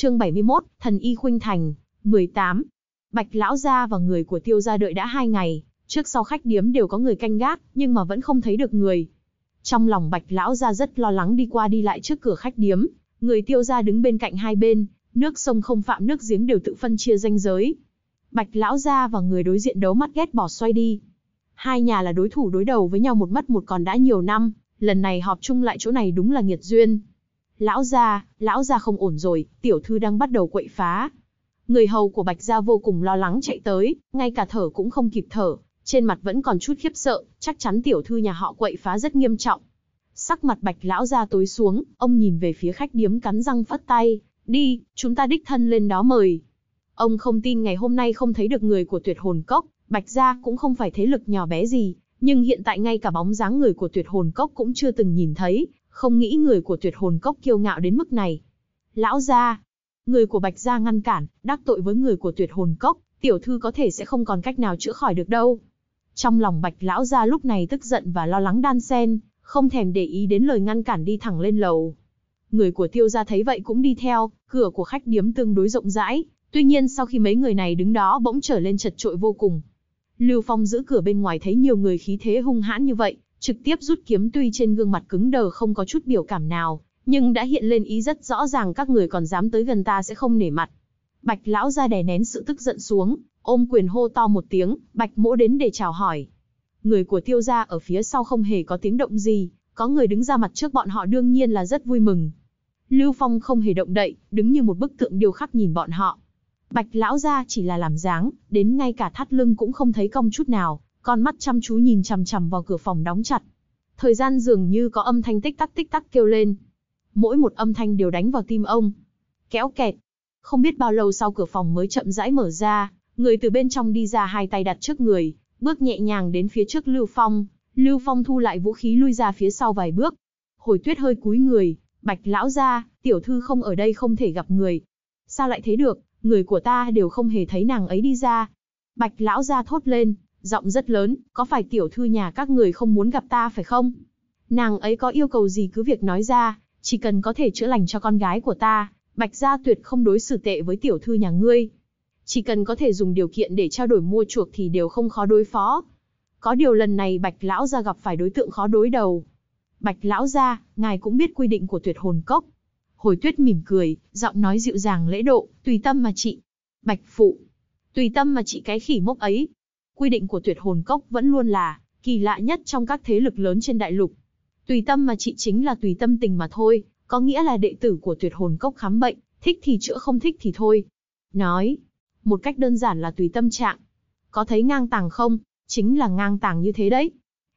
Chương 71, Thần Y Khuynh Thành, 18. Bạch Lão Gia và người của tiêu gia đợi đã hai ngày, trước sau khách điếm đều có người canh gác, nhưng mà vẫn không thấy được người. Trong lòng Bạch Lão Gia rất lo lắng đi qua đi lại trước cửa khách điếm, người tiêu gia đứng bên cạnh hai bên, nước sông không phạm nước giếng đều tự phân chia danh giới. Bạch Lão Gia và người đối diện đấu mắt ghét bỏ xoay đi. Hai nhà là đối thủ đối đầu với nhau một mất một còn đã nhiều năm, lần này họp chung lại chỗ này đúng là nghiệt duyên. Lão gia, lão gia không ổn rồi, tiểu thư đang bắt đầu quậy phá. Người hầu của Bạch Gia vô cùng lo lắng chạy tới, ngay cả thở cũng không kịp thở, trên mặt vẫn còn chút khiếp sợ, chắc chắn tiểu thư nhà họ quậy phá rất nghiêm trọng. Sắc mặt Bạch lão gia tối xuống, ông nhìn về phía khách điếm cắn răng phát tay, "Đi, chúng ta đích thân lên đó mời." Ông không tin ngày hôm nay không thấy được người của Tuyệt Hồn Cốc, Bạch gia cũng không phải thế lực nhỏ bé gì, nhưng hiện tại ngay cả bóng dáng người của Tuyệt Hồn Cốc cũng chưa từng nhìn thấy, không nghĩ người của tuyệt hồn cốc kiêu ngạo đến mức này. Lão gia, người của Bạch gia ngăn cản, đắc tội với người của tuyệt hồn cốc, tiểu thư có thể sẽ không còn cách nào chữa khỏi được đâu. Trong lòng Bạch lão gia lúc này tức giận và lo lắng đan sen, không thèm để ý đến lời ngăn cản đi thẳng lên lầu. Người của tiêu gia thấy vậy cũng đi theo, cửa của khách điếm tương đối rộng rãi, tuy nhiên sau khi mấy người này đứng đó bỗng trở lên chật trội vô cùng. Lưu Phong giữ cửa bên ngoài thấy nhiều người khí thế hung hãn như vậy, trực tiếp rút kiếm tuy trên gương mặt cứng đờ không có chút biểu cảm nào, nhưng đã hiện lên ý rất rõ ràng các người còn dám tới gần ta sẽ không nể mặt. Bạch lão ra đè nén sự tức giận xuống, ôm quyền hô to một tiếng, bạch mỗ đến để chào hỏi. Người của tiêu gia ở phía sau không hề có tiếng động gì, có người đứng ra mặt trước bọn họ đương nhiên là rất vui mừng. Lưu Phong không hề động đậy, đứng như một bức tượng điêu khắc nhìn bọn họ. Bạch lão gia chỉ là làm dáng, đến ngay cả thắt lưng cũng không thấy cong chút nào, con mắt chăm chú nhìn chằm chằm vào cửa phòng đóng chặt. Thời gian dường như có âm thanh tích tắc tích tắc kêu lên. Mỗi một âm thanh đều đánh vào tim ông. Kéo kẹt. Không biết bao lâu sau cửa phòng mới chậm rãi mở ra, người từ bên trong đi ra hai tay đặt trước người, bước nhẹ nhàng đến phía trước Lưu Phong. Lưu Phong thu lại vũ khí lui ra phía sau vài bước. Hồi tuyết hơi cúi người, bạch lão ra, tiểu thư không ở đây không thể gặp người. Sao lại thế được, người của ta đều không hề thấy nàng ấy đi ra. Bạch lão ra thốt lên, giọng rất lớn, có phải tiểu thư nhà các người không muốn gặp ta phải không? Nàng ấy có yêu cầu gì cứ việc nói ra, chỉ cần có thể chữa lành cho con gái của ta, Bạch Gia tuyệt không đối xử tệ với tiểu thư nhà ngươi. Chỉ cần có thể dùng điều kiện để trao đổi mua chuộc thì đều không khó đối phó. Có điều lần này Bạch Lão Gia gặp phải đối tượng khó đối đầu. Bạch Lão Gia, ngài cũng biết quy định của tuyệt hồn cốc. Hồi tuyết mỉm cười, giọng nói dịu dàng lễ độ, tùy tâm mà chị. Bạch Phụ, tùy tâm mà chị cái khỉ mốc ấy, quy định của tuyệt hồn cốc vẫn luôn là kỳ lạ nhất trong các thế lực lớn trên đại lục. Tùy tâm mà trị chính là tùy tâm tình mà thôi, có nghĩa là đệ tử của tuyệt hồn cốc khám bệnh, thích thì chữa không thích thì thôi. Nói, một cách đơn giản là tùy tâm trạng. Có thấy ngang tàng không? Chính là ngang tàng như thế đấy.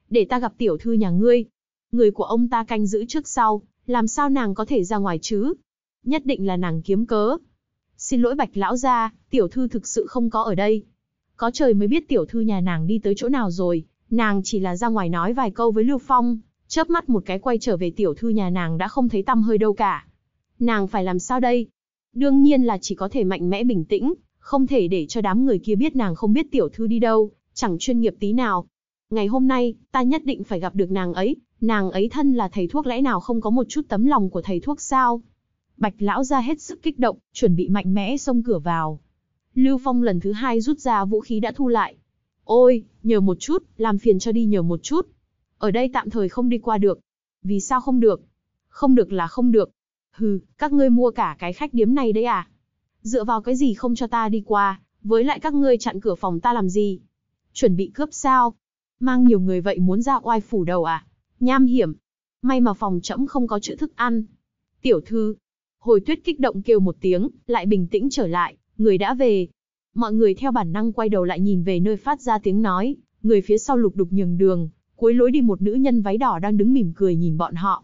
Để ta gặp tiểu thư nhà ngươi. Người của ông ta canh giữ trước sau, làm sao nàng có thể ra ngoài chứ? Nhất định là nàng kiếm cớ. Xin lỗi bạch lão gia, tiểu thư thực sự không có ở đây, có trời mới biết tiểu thư nhà nàng đi tới chỗ nào rồi, nàng chỉ là ra ngoài nói vài câu với Lưu Phong, chớp mắt một cái quay trở về tiểu thư nhà nàng đã không thấy tăm hơi đâu cả. Nàng phải làm sao đây? Đương nhiên là chỉ có thể mạnh mẽ bình tĩnh, không thể để cho đám người kia biết nàng không biết tiểu thư đi đâu, chẳng chuyên nghiệp tí nào. Ngày hôm nay, ta nhất định phải gặp được nàng ấy, nàng ấy thân là thầy thuốc lẽ nào không có một chút tấm lòng của thầy thuốc sao? Bạch lão ra hết sức kích động, chuẩn bị mạnh mẽ xông cửa vào. Lưu Phong lần thứ hai rút ra vũ khí đã thu lại. Ôi, nhờ một chút, làm phiền cho đi nhờ một chút. Ở đây tạm thời không đi qua được. Vì sao không được? Không được là không được. Hừ, các ngươi mua cả cái khách điếm này đấy à? Dựa vào cái gì không cho ta đi qua, với lại các ngươi chặn cửa phòng ta làm gì? Chuẩn bị cướp sao? Mang nhiều người vậy muốn ra oai phủ đầu à? Nham hiểm. May mà phòng trẫm không có chữ thức ăn. Tiểu thư. Hồi tuyết kích động kêu một tiếng, lại bình tĩnh trở lại người đã về. Mọi người theo bản năng quay đầu lại nhìn về nơi phát ra tiếng nói, người phía sau lục đục nhường đường, cuối lối đi một nữ nhân váy đỏ đang đứng mỉm cười nhìn bọn họ.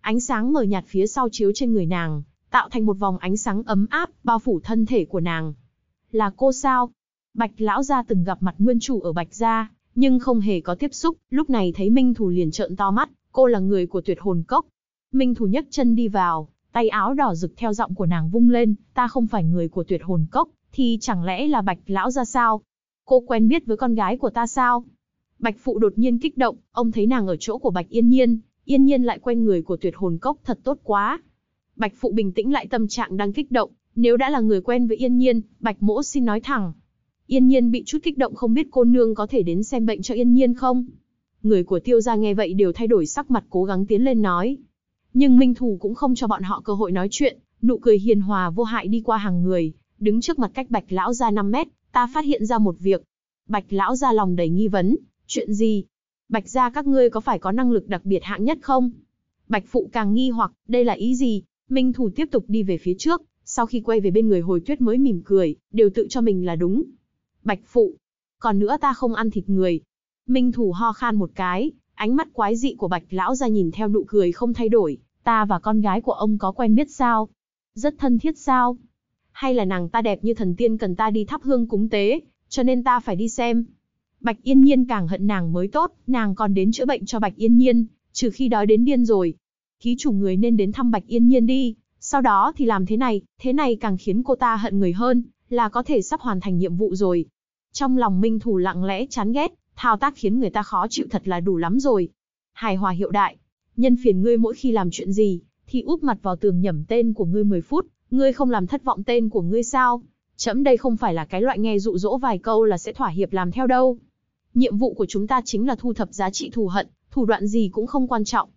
Ánh sáng mờ nhạt phía sau chiếu trên người nàng, tạo thành một vòng ánh sáng ấm áp, bao phủ thân thể của nàng. Là cô sao? Bạch lão gia từng gặp mặt nguyên chủ ở Bạch gia, nhưng không hề có tiếp xúc, lúc này thấy Minh Thù liền trợn to mắt, cô là người của tuyệt hồn cốc. Minh Thù nhấc chân đi vào, Tay áo đỏ rực theo giọng của nàng vung lên, ta không phải người của tuyệt hồn cốc, thì chẳng lẽ là bạch lão ra sao? Cô quen biết với con gái của ta sao? Bạch phụ đột nhiên kích động, ông thấy nàng ở chỗ của bạch yên nhiên, yên nhiên lại quen người của tuyệt hồn cốc thật tốt quá. Bạch phụ bình tĩnh lại tâm trạng đang kích động, nếu đã là người quen với yên nhiên, bạch mỗ xin nói thẳng. Yên nhiên bị chút kích động không biết cô nương có thể đến xem bệnh cho yên nhiên không? Người của tiêu gia nghe vậy đều thay đổi sắc mặt cố gắng tiến lên nói nhưng Minh Thù cũng không cho bọn họ cơ hội nói chuyện, nụ cười hiền hòa vô hại đi qua hàng người, đứng trước mặt cách Bạch Lão ra 5 mét, ta phát hiện ra một việc. Bạch Lão ra lòng đầy nghi vấn, chuyện gì? Bạch ra các ngươi có phải có năng lực đặc biệt hạng nhất không? Bạch Phụ càng nghi hoặc, đây là ý gì? Minh Thù tiếp tục đi về phía trước, sau khi quay về bên người hồi tuyết mới mỉm cười, đều tự cho mình là đúng. Bạch Phụ, còn nữa ta không ăn thịt người. Minh Thù ho khan một cái, Ánh mắt quái dị của bạch lão ra nhìn theo nụ cười không thay đổi, ta và con gái của ông có quen biết sao? Rất thân thiết sao? Hay là nàng ta đẹp như thần tiên cần ta đi thắp hương cúng tế, cho nên ta phải đi xem? Bạch Yên Nhiên càng hận nàng mới tốt, nàng còn đến chữa bệnh cho Bạch Yên Nhiên, trừ khi đói đến điên rồi. Ký chủ người nên đến thăm Bạch Yên Nhiên đi, sau đó thì làm thế này, thế này càng khiến cô ta hận người hơn, là có thể sắp hoàn thành nhiệm vụ rồi. Trong lòng Minh Thủ lặng lẽ chán ghét, Thao tác khiến người ta khó chịu thật là đủ lắm rồi. Hài hòa hiệu đại, nhân phiền ngươi mỗi khi làm chuyện gì, thì úp mặt vào tường nhẩm tên của ngươi 10 phút, ngươi không làm thất vọng tên của ngươi sao? Chấm đây không phải là cái loại nghe dụ dỗ vài câu là sẽ thỏa hiệp làm theo đâu. Nhiệm vụ của chúng ta chính là thu thập giá trị thù hận, thủ đoạn gì cũng không quan trọng.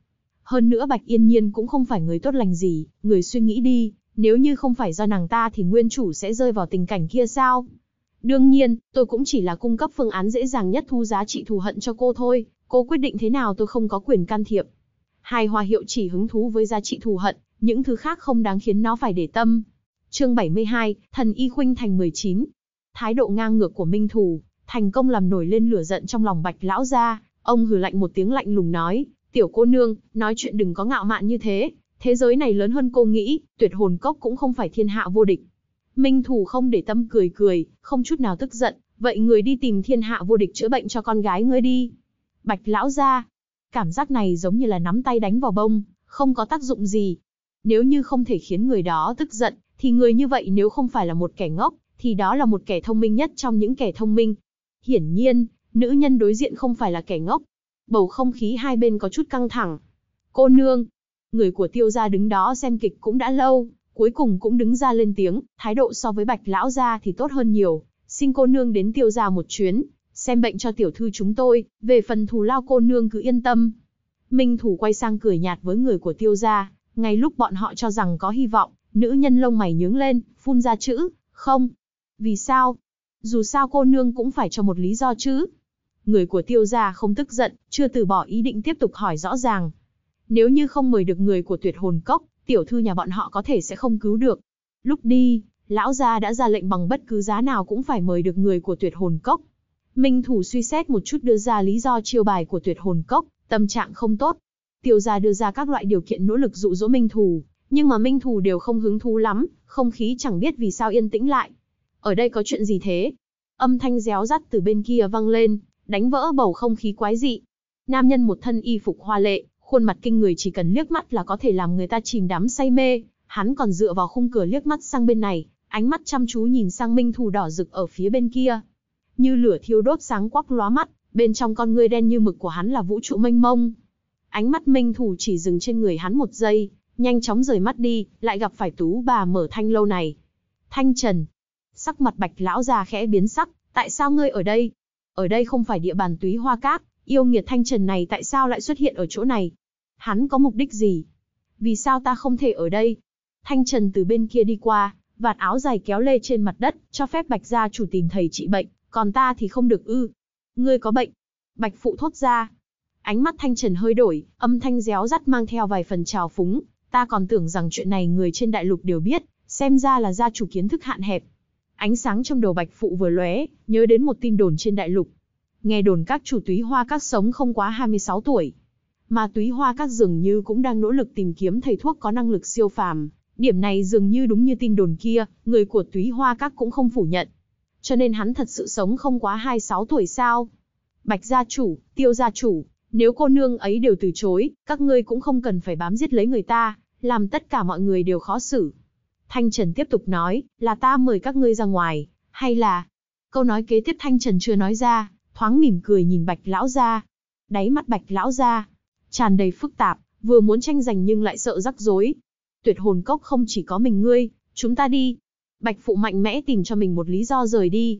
Hơn nữa Bạch Yên Nhiên cũng không phải người tốt lành gì, người suy nghĩ đi, nếu như không phải do nàng ta thì nguyên chủ sẽ rơi vào tình cảnh kia sao? Đương nhiên, tôi cũng chỉ là cung cấp phương án dễ dàng nhất thu giá trị thù hận cho cô thôi, cô quyết định thế nào tôi không có quyền can thiệp. Hai hoa hiệu chỉ hứng thú với giá trị thù hận, những thứ khác không đáng khiến nó phải để tâm. Chương 72, thần y khuynh thành 19. Thái độ ngang ngược của Minh Thù, thành công làm nổi lên lửa giận trong lòng Bạch lão gia, ông hừ lạnh một tiếng lạnh lùng nói, "Tiểu cô nương, nói chuyện đừng có ngạo mạn như thế, thế giới này lớn hơn cô nghĩ, tuyệt hồn cốc cũng không phải thiên hạ vô địch." Minh Thù không để tâm cười cười, không chút nào tức giận, vậy người đi tìm thiên hạ vô địch chữa bệnh cho con gái ngươi đi. Bạch lão ra, cảm giác này giống như là nắm tay đánh vào bông, không có tác dụng gì. Nếu như không thể khiến người đó tức giận, thì người như vậy nếu không phải là một kẻ ngốc, thì đó là một kẻ thông minh nhất trong những kẻ thông minh. Hiển nhiên, nữ nhân đối diện không phải là kẻ ngốc. Bầu không khí hai bên có chút căng thẳng. Cô nương, người của tiêu gia đứng đó xem kịch cũng đã lâu, cuối cùng cũng đứng ra lên tiếng, thái độ so với bạch lão gia thì tốt hơn nhiều, xin cô nương đến tiêu gia một chuyến, xem bệnh cho tiểu thư chúng tôi, về phần thù lao cô nương cứ yên tâm. Minh thủ quay sang cười nhạt với người của tiêu gia, ngay lúc bọn họ cho rằng có hy vọng, nữ nhân lông mày nhướng lên, phun ra chữ, không. Vì sao? Dù sao cô nương cũng phải cho một lý do chứ. Người của tiêu gia không tức giận, chưa từ bỏ ý định tiếp tục hỏi rõ ràng. Nếu như không mời được người của tuyệt hồn cốc, tiểu thư nhà bọn họ có thể sẽ không cứu được. Lúc đi, lão gia đã ra lệnh bằng bất cứ giá nào cũng phải mời được người của tuyệt hồn cốc. Minh thủ suy xét một chút đưa ra lý do chiêu bài của tuyệt hồn cốc, tâm trạng không tốt. Tiêu gia đưa ra các loại điều kiện nỗ lực dụ dỗ Minh thủ, nhưng mà Minh thủ đều không hứng thú lắm, không khí chẳng biết vì sao yên tĩnh lại. Ở đây có chuyện gì thế? Âm thanh réo rắt từ bên kia vang lên, đánh vỡ bầu không khí quái dị. Nam nhân một thân y phục hoa lệ, Khuôn mặt kinh người chỉ cần liếc mắt là có thể làm người ta chìm đắm say mê, hắn còn dựa vào khung cửa liếc mắt sang bên này, ánh mắt chăm chú nhìn sang minh thù đỏ rực ở phía bên kia. Như lửa thiêu đốt sáng quắc lóa mắt, bên trong con ngươi đen như mực của hắn là vũ trụ mênh mông. Ánh mắt minh thù chỉ dừng trên người hắn một giây, nhanh chóng rời mắt đi, lại gặp phải tú bà mở thanh lâu này. Thanh trần. Sắc mặt bạch lão già khẽ biến sắc, tại sao ngươi ở đây? Ở đây không phải địa bàn túy hoa cát, Yêu nghiệt thanh trần này tại sao lại xuất hiện ở chỗ này? Hắn có mục đích gì? Vì sao ta không thể ở đây? Thanh trần từ bên kia đi qua, vạt áo dài kéo lê trên mặt đất, cho phép bạch gia chủ tìm thầy trị bệnh, còn ta thì không được ư. Ngươi có bệnh. Bạch phụ thốt ra. Ánh mắt thanh trần hơi đổi, âm thanh réo rắt mang theo vài phần trào phúng. Ta còn tưởng rằng chuyện này người trên đại lục đều biết, xem ra là gia chủ kiến thức hạn hẹp. Ánh sáng trong đầu bạch phụ vừa lóe, nhớ đến một tin đồn trên đại lục, nghe đồn các chủ túy hoa các sống không quá 26 tuổi. Mà túy hoa các dường như cũng đang nỗ lực tìm kiếm thầy thuốc có năng lực siêu phàm, điểm này dường như đúng như tin đồn kia, người của túy hoa các cũng không phủ nhận. Cho nên hắn thật sự sống không quá 26 tuổi sao? Bạch gia chủ, tiêu gia chủ, nếu cô nương ấy đều từ chối, các ngươi cũng không cần phải bám giết lấy người ta, làm tất cả mọi người đều khó xử. Thanh Trần tiếp tục nói, là ta mời các ngươi ra ngoài, hay là... Câu nói kế tiếp Thanh Trần chưa nói ra, thoáng mỉm cười nhìn bạch lão gia. Đáy mắt bạch lão gia, tràn đầy phức tạp, vừa muốn tranh giành nhưng lại sợ rắc rối. Tuyệt hồn cốc không chỉ có mình ngươi, chúng ta đi. Bạch phụ mạnh mẽ tìm cho mình một lý do rời đi.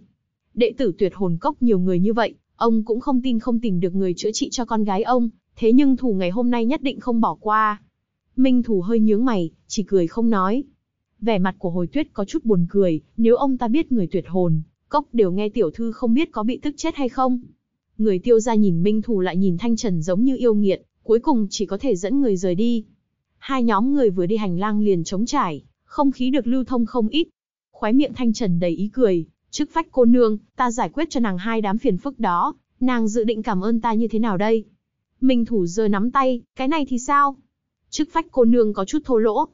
Đệ tử tuyệt hồn cốc nhiều người như vậy, ông cũng không tin không tìm được người chữa trị cho con gái ông, thế nhưng thủ ngày hôm nay nhất định không bỏ qua. Minh thủ hơi nhướng mày, chỉ cười không nói. Vẻ mặt của hồi tuyết có chút buồn cười, nếu ông ta biết người tuyệt hồn, cốc đều nghe tiểu thư không biết có bị tức chết hay không. Người tiêu gia nhìn Minh Thù lại nhìn Thanh Trần giống như yêu nghiệt, cuối cùng chỉ có thể dẫn người rời đi. Hai nhóm người vừa đi hành lang liền trống trải, không khí được lưu thông không ít. Khóe miệng Thanh Trần đầy ý cười, chức phách cô nương, ta giải quyết cho nàng hai đám phiền phức đó, nàng dự định cảm ơn ta như thế nào đây? Minh Thủ giơ nắm tay, cái này thì sao? Chức phách cô nương có chút thô lỗ.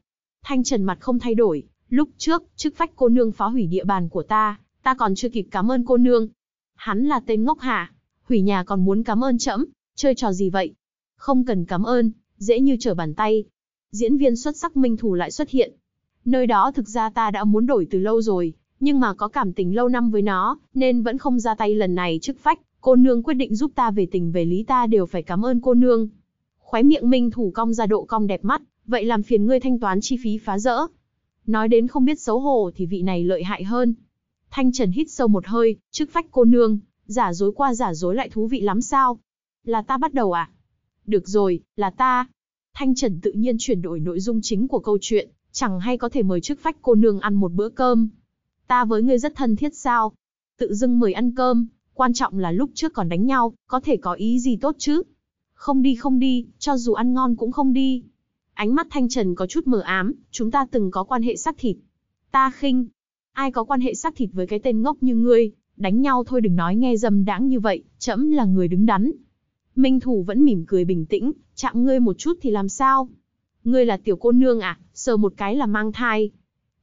Thanh Trần mặt không thay đổi, lúc trước, chức phách cô nương phá hủy địa bàn của ta, Ta còn chưa kịp cảm ơn cô nương. Hắn là tên ngốc hả? Hủy nhà còn muốn cảm ơn trẫm, chơi trò gì vậy? Không cần cảm ơn, dễ như trở bàn tay. Diễn viên xuất sắc minh thủ lại xuất hiện. Nơi đó thực ra ta đã muốn đổi từ lâu rồi, nhưng mà có cảm tình lâu năm với nó, nên vẫn không ra tay lần này trước phách. Cô nương quyết định giúp ta về tình về lý ta đều phải cảm ơn cô nương. Khóe miệng minh thủ cong ra độ cong đẹp mắt, vậy làm phiền ngươi thanh toán chi phí phá rỡ. Nói đến không biết xấu hổ thì vị này lợi hại hơn, Thanh Trần hít sâu một hơi, trước phách cô nương, giả dối qua giả dối lại thú vị lắm sao? Là ta bắt đầu à? Được rồi, là ta. Thanh Trần tự nhiên chuyển đổi nội dung chính của câu chuyện, chẳng hay có thể mời trước phách cô nương ăn một bữa cơm. Ta với ngươi rất thân thiết sao? Tự dưng mời ăn cơm, quan trọng là lúc trước còn đánh nhau, có thể có ý gì tốt chứ? Không đi không đi, cho dù ăn ngon cũng không đi. Ánh mắt Thanh Trần có chút mờ ám, chúng ta từng có quan hệ xác thịt. Ta khinh, ai có quan hệ xác thịt với cái tên ngốc như ngươi, đánh nhau thôi đừng nói nghe dâm đãng như vậy, trẫm là người đứng đắn. Minh Thủ vẫn mỉm cười bình tĩnh, chạm ngươi một chút thì làm sao? Ngươi là tiểu cô nương à, sờ một cái là mang thai.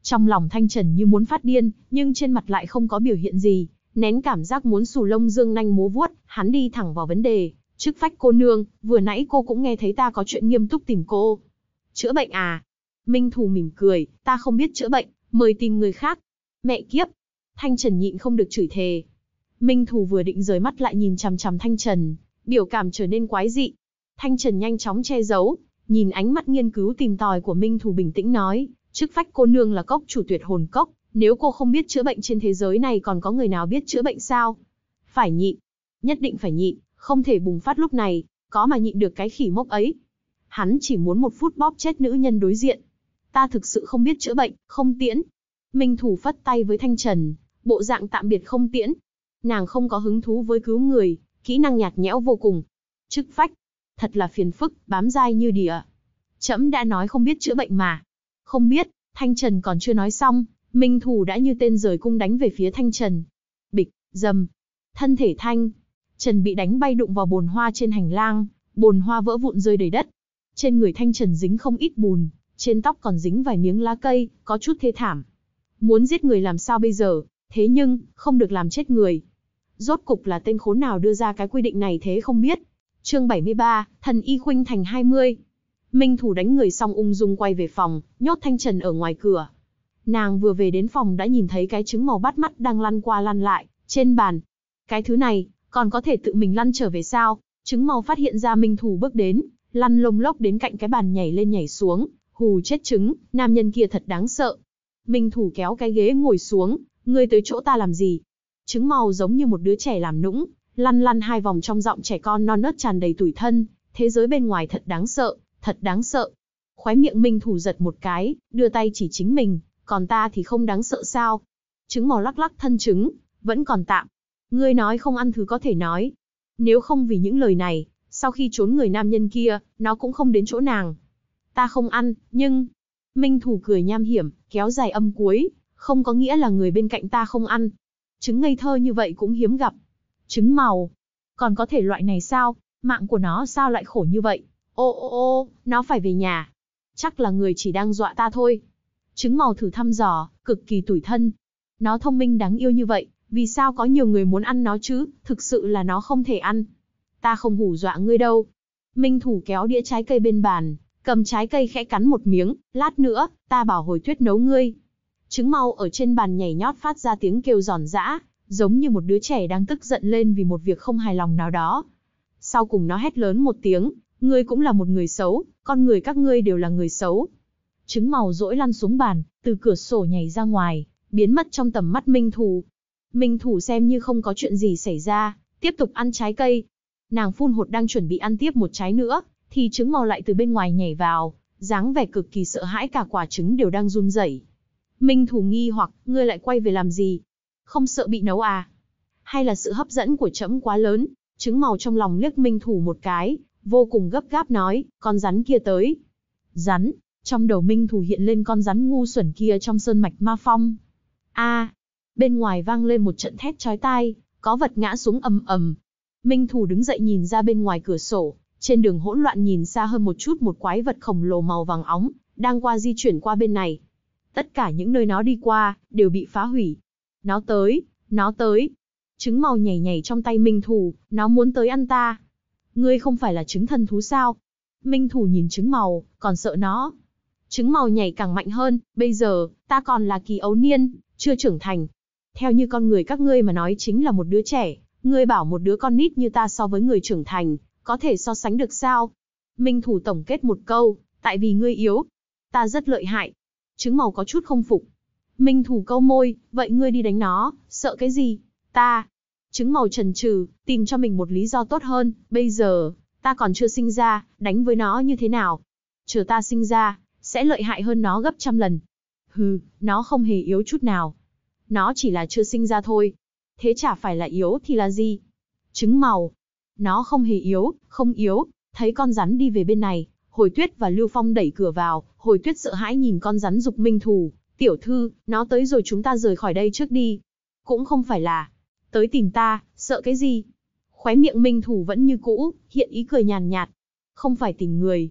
Trong lòng Thanh Trần như muốn phát điên, nhưng trên mặt lại không có biểu hiện gì, nén cảm giác muốn xù lông dương nanh múa vuốt, hắn đi thẳng vào vấn đề. Chức phách cô nương, vừa nãy cô cũng nghe thấy ta có chuyện nghiêm túc tìm cô. Chữa bệnh à? Minh Thù mỉm cười, ta không biết chữa bệnh, mời tìm người khác, Mẹ kiếp! Thanh Trần nhịn không được chửi thề. Minh Thù vừa định rời mắt lại nhìn chằm chằm Thanh Trần, biểu cảm trở nên quái dị. Thanh Trần nhanh chóng che giấu, nhìn ánh mắt nghiên cứu tìm tòi của Minh Thù bình tĩnh nói, chức phách cô nương là cốc chủ tuyệt hồn cốc, nếu cô không biết chữa bệnh trên thế giới này còn có người nào biết chữa bệnh sao? Phải nhịn, nhất định phải nhịn, không thể bùng phát lúc này, có mà nhịn được cái khỉ mốc ấy. Hắn chỉ muốn một phút bóp chết nữ nhân đối diện. Ta thực sự không biết chữa bệnh, không tiễn, Minh Thủ phất tay với Thanh Trần, bộ dạng tạm biệt không tiễn. Nàng không có hứng thú với cứu người, kỹ năng nhạt nhẽo vô cùng. Chức phách, thật là phiền phức, bám dai như địa. Trẫm đã nói không biết chữa bệnh mà. Không biết, Thanh Trần còn chưa nói xong, Minh Thủ đã như tên rời cung đánh về phía Thanh Trần. Bịch, dầm. Thân thể Thanh, Trần bị đánh bay đụng vào bồn hoa trên hành lang, bồn hoa vỡ vụn rơi đầy đất. Trên người Thanh Trần dính không ít bùn, trên tóc còn dính vài miếng lá cây, có chút thê thảm. Muốn giết người làm sao bây giờ, thế nhưng, không được làm chết người. Rốt cục là tên khốn nào đưa ra cái quy định này thế không biết. chương 73, thần y khuynh thành 20. Minh thủ đánh người xong ung dung quay về phòng, nhốt thanh trần ở ngoài cửa. Nàng vừa về đến phòng đã nhìn thấy cái trứng màu bắt mắt đang lăn qua lăn lại, trên bàn. Cái thứ này, còn có thể tự mình lăn trở về sao? Trứng màu phát hiện ra Minh thủ bước đến, lăn lông lốc đến cạnh cái bàn nhảy lên nhảy xuống, hù chết trứng, nam nhân kia thật đáng sợ. Minh Thủ kéo cái ghế ngồi xuống, ngươi tới chỗ ta làm gì? Trứng màu giống như một đứa trẻ làm nũng, lăn lăn hai vòng trong giọng trẻ con non nớt tràn đầy tủi thân, thế giới bên ngoài thật đáng sợ, thật đáng sợ. Khóe miệng Minh Thủ giật một cái, đưa tay chỉ chính mình, còn ta thì không đáng sợ sao? Trứng màu lắc lắc thân trứng, vẫn còn tạm. Ngươi nói không ăn thứ có thể nói. Nếu không vì những lời này, sau khi trốn người nam nhân kia, nó cũng không đến chỗ nàng. Ta không ăn, nhưng, Minh thủ cười nham hiểm, kéo dài âm cuối, không có nghĩa là người bên cạnh ta không ăn. Trứng ngây thơ như vậy cũng hiếm gặp. Trứng màu. Còn có thể loại này sao, mạng của nó sao lại khổ như vậy? Ô ô ô, nó phải về nhà. Chắc là người chỉ đang dọa ta thôi. Trứng màu thử thăm dò, cực kỳ tủi thân. Nó thông minh đáng yêu như vậy, vì sao có nhiều người muốn ăn nó chứ, thực sự là nó không thể ăn. Ta không hủ dọa ngươi đâu. Minh thủ kéo đĩa trái cây bên bàn, Cầm trái cây khẽ cắn một miếng, lát nữa, ta bảo hồi tuyết nấu ngươi. Trứng mau ở trên bàn nhảy nhót phát ra tiếng kêu giòn giã, giống như một đứa trẻ đang tức giận lên vì một việc không hài lòng nào đó. Sau cùng nó hét lớn một tiếng, ngươi cũng là một người xấu, con người các ngươi đều là người xấu. Trứng màu rỗi lăn xuống bàn, từ cửa sổ nhảy ra ngoài, biến mất trong tầm mắt Minh Thủ. Minh Thủ xem như không có chuyện gì xảy ra, tiếp tục ăn trái cây. Nàng phun hột đang chuẩn bị ăn tiếp một trái nữa, thì trứng màu lại từ bên ngoài nhảy vào, dáng vẻ cực kỳ sợ hãi cả quả trứng đều đang run rẩy. Minh Thủ nghi hoặc, ngươi lại quay về làm gì? Không sợ bị nấu à? Hay là sự hấp dẫn của trẫm quá lớn? Trứng màu trong lòng liếc Minh Thủ một cái, vô cùng gấp gáp nói, con rắn kia tới. Rắn, trong đầu Minh Thủ hiện lên con rắn ngu xuẩn kia trong sơn mạch ma phong. A, bên ngoài vang lên một trận thét chói tai, có vật ngã xuống ầm ầm. Minh Thủ đứng dậy nhìn ra bên ngoài cửa sổ, trên đường hỗn loạn nhìn xa hơn một chút một quái vật khổng lồ màu vàng óng, đang qua di chuyển qua bên này. Tất cả những nơi nó đi qua, đều bị phá hủy. Nó tới, nó tới. Trứng màu nhảy nhảy trong tay Minh Thủ, nó muốn tới ăn ta. Ngươi không phải là trứng thần thú sao? Minh Thủ nhìn trứng màu, còn sợ nó. Trứng màu nhảy càng mạnh hơn, bây giờ, ta còn là kỳ ấu niên, chưa trưởng thành. Theo như con người các ngươi mà nói chính là một đứa trẻ, ngươi bảo một đứa con nít như ta so với người trưởng thành, có thể so sánh được sao? Minh thủ tổng kết một câu, tại vì ngươi yếu. Ta rất lợi hại. Trứng màu có chút không phục. Minh thủ câu môi, vậy ngươi đi đánh nó, sợ cái gì? Ta. Trứng màu trần trừ, tìm cho mình một lý do tốt hơn, bây giờ, ta còn chưa sinh ra, đánh với nó như thế nào? Chờ ta sinh ra, sẽ lợi hại hơn nó gấp trăm lần. Hừ, nó không hề yếu chút nào. Nó chỉ là chưa sinh ra thôi. Thế chả phải là yếu thì là gì? Trứng màu, nó không hề yếu, không yếu, thấy con rắn đi về bên này, Hồi Tuyết và Lưu Phong đẩy cửa vào, Hồi Tuyết sợ hãi nhìn con rắn dục minh thù, "Tiểu thư, nó tới rồi chúng ta rời khỏi đây trước đi." "Cũng không phải là tới tìm ta, sợ cái gì?" Khóe miệng Minh Thù vẫn như cũ, hiện ý cười nhàn nhạt, "Không phải tìm người."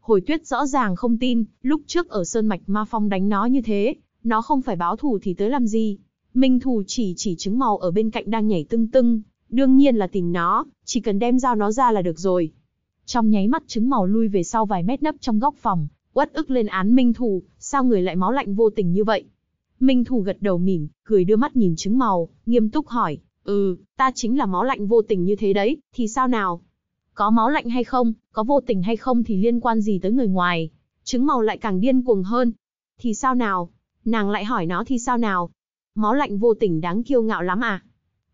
Hồi Tuyết rõ ràng không tin, lúc trước ở sơn mạch Ma Phong đánh nó như thế, nó không phải báo thù thì tới làm gì? Minh Thù chỉ chỉ trứng màu ở bên cạnh đang nhảy tưng tưng, Đương nhiên là tìm nó, chỉ cần đem dao nó ra là được rồi. Trong nháy mắt trứng màu lui về sau vài mét nấp trong góc phòng, uất ức lên án Minh Thù, sao người lại máu lạnh vô tình như vậy? Minh Thù gật đầu mỉm, cười đưa mắt nhìn trứng màu, nghiêm túc hỏi, ừ, ta chính là máu lạnh vô tình như thế đấy, thì sao nào? Có máu lạnh hay không, có vô tình hay không thì liên quan gì tới người ngoài. Trứng màu lại càng điên cuồng hơn. Thì sao nào? Nàng lại hỏi nó thì sao nào? Máu lạnh vô tình đáng kiêu ngạo lắm à?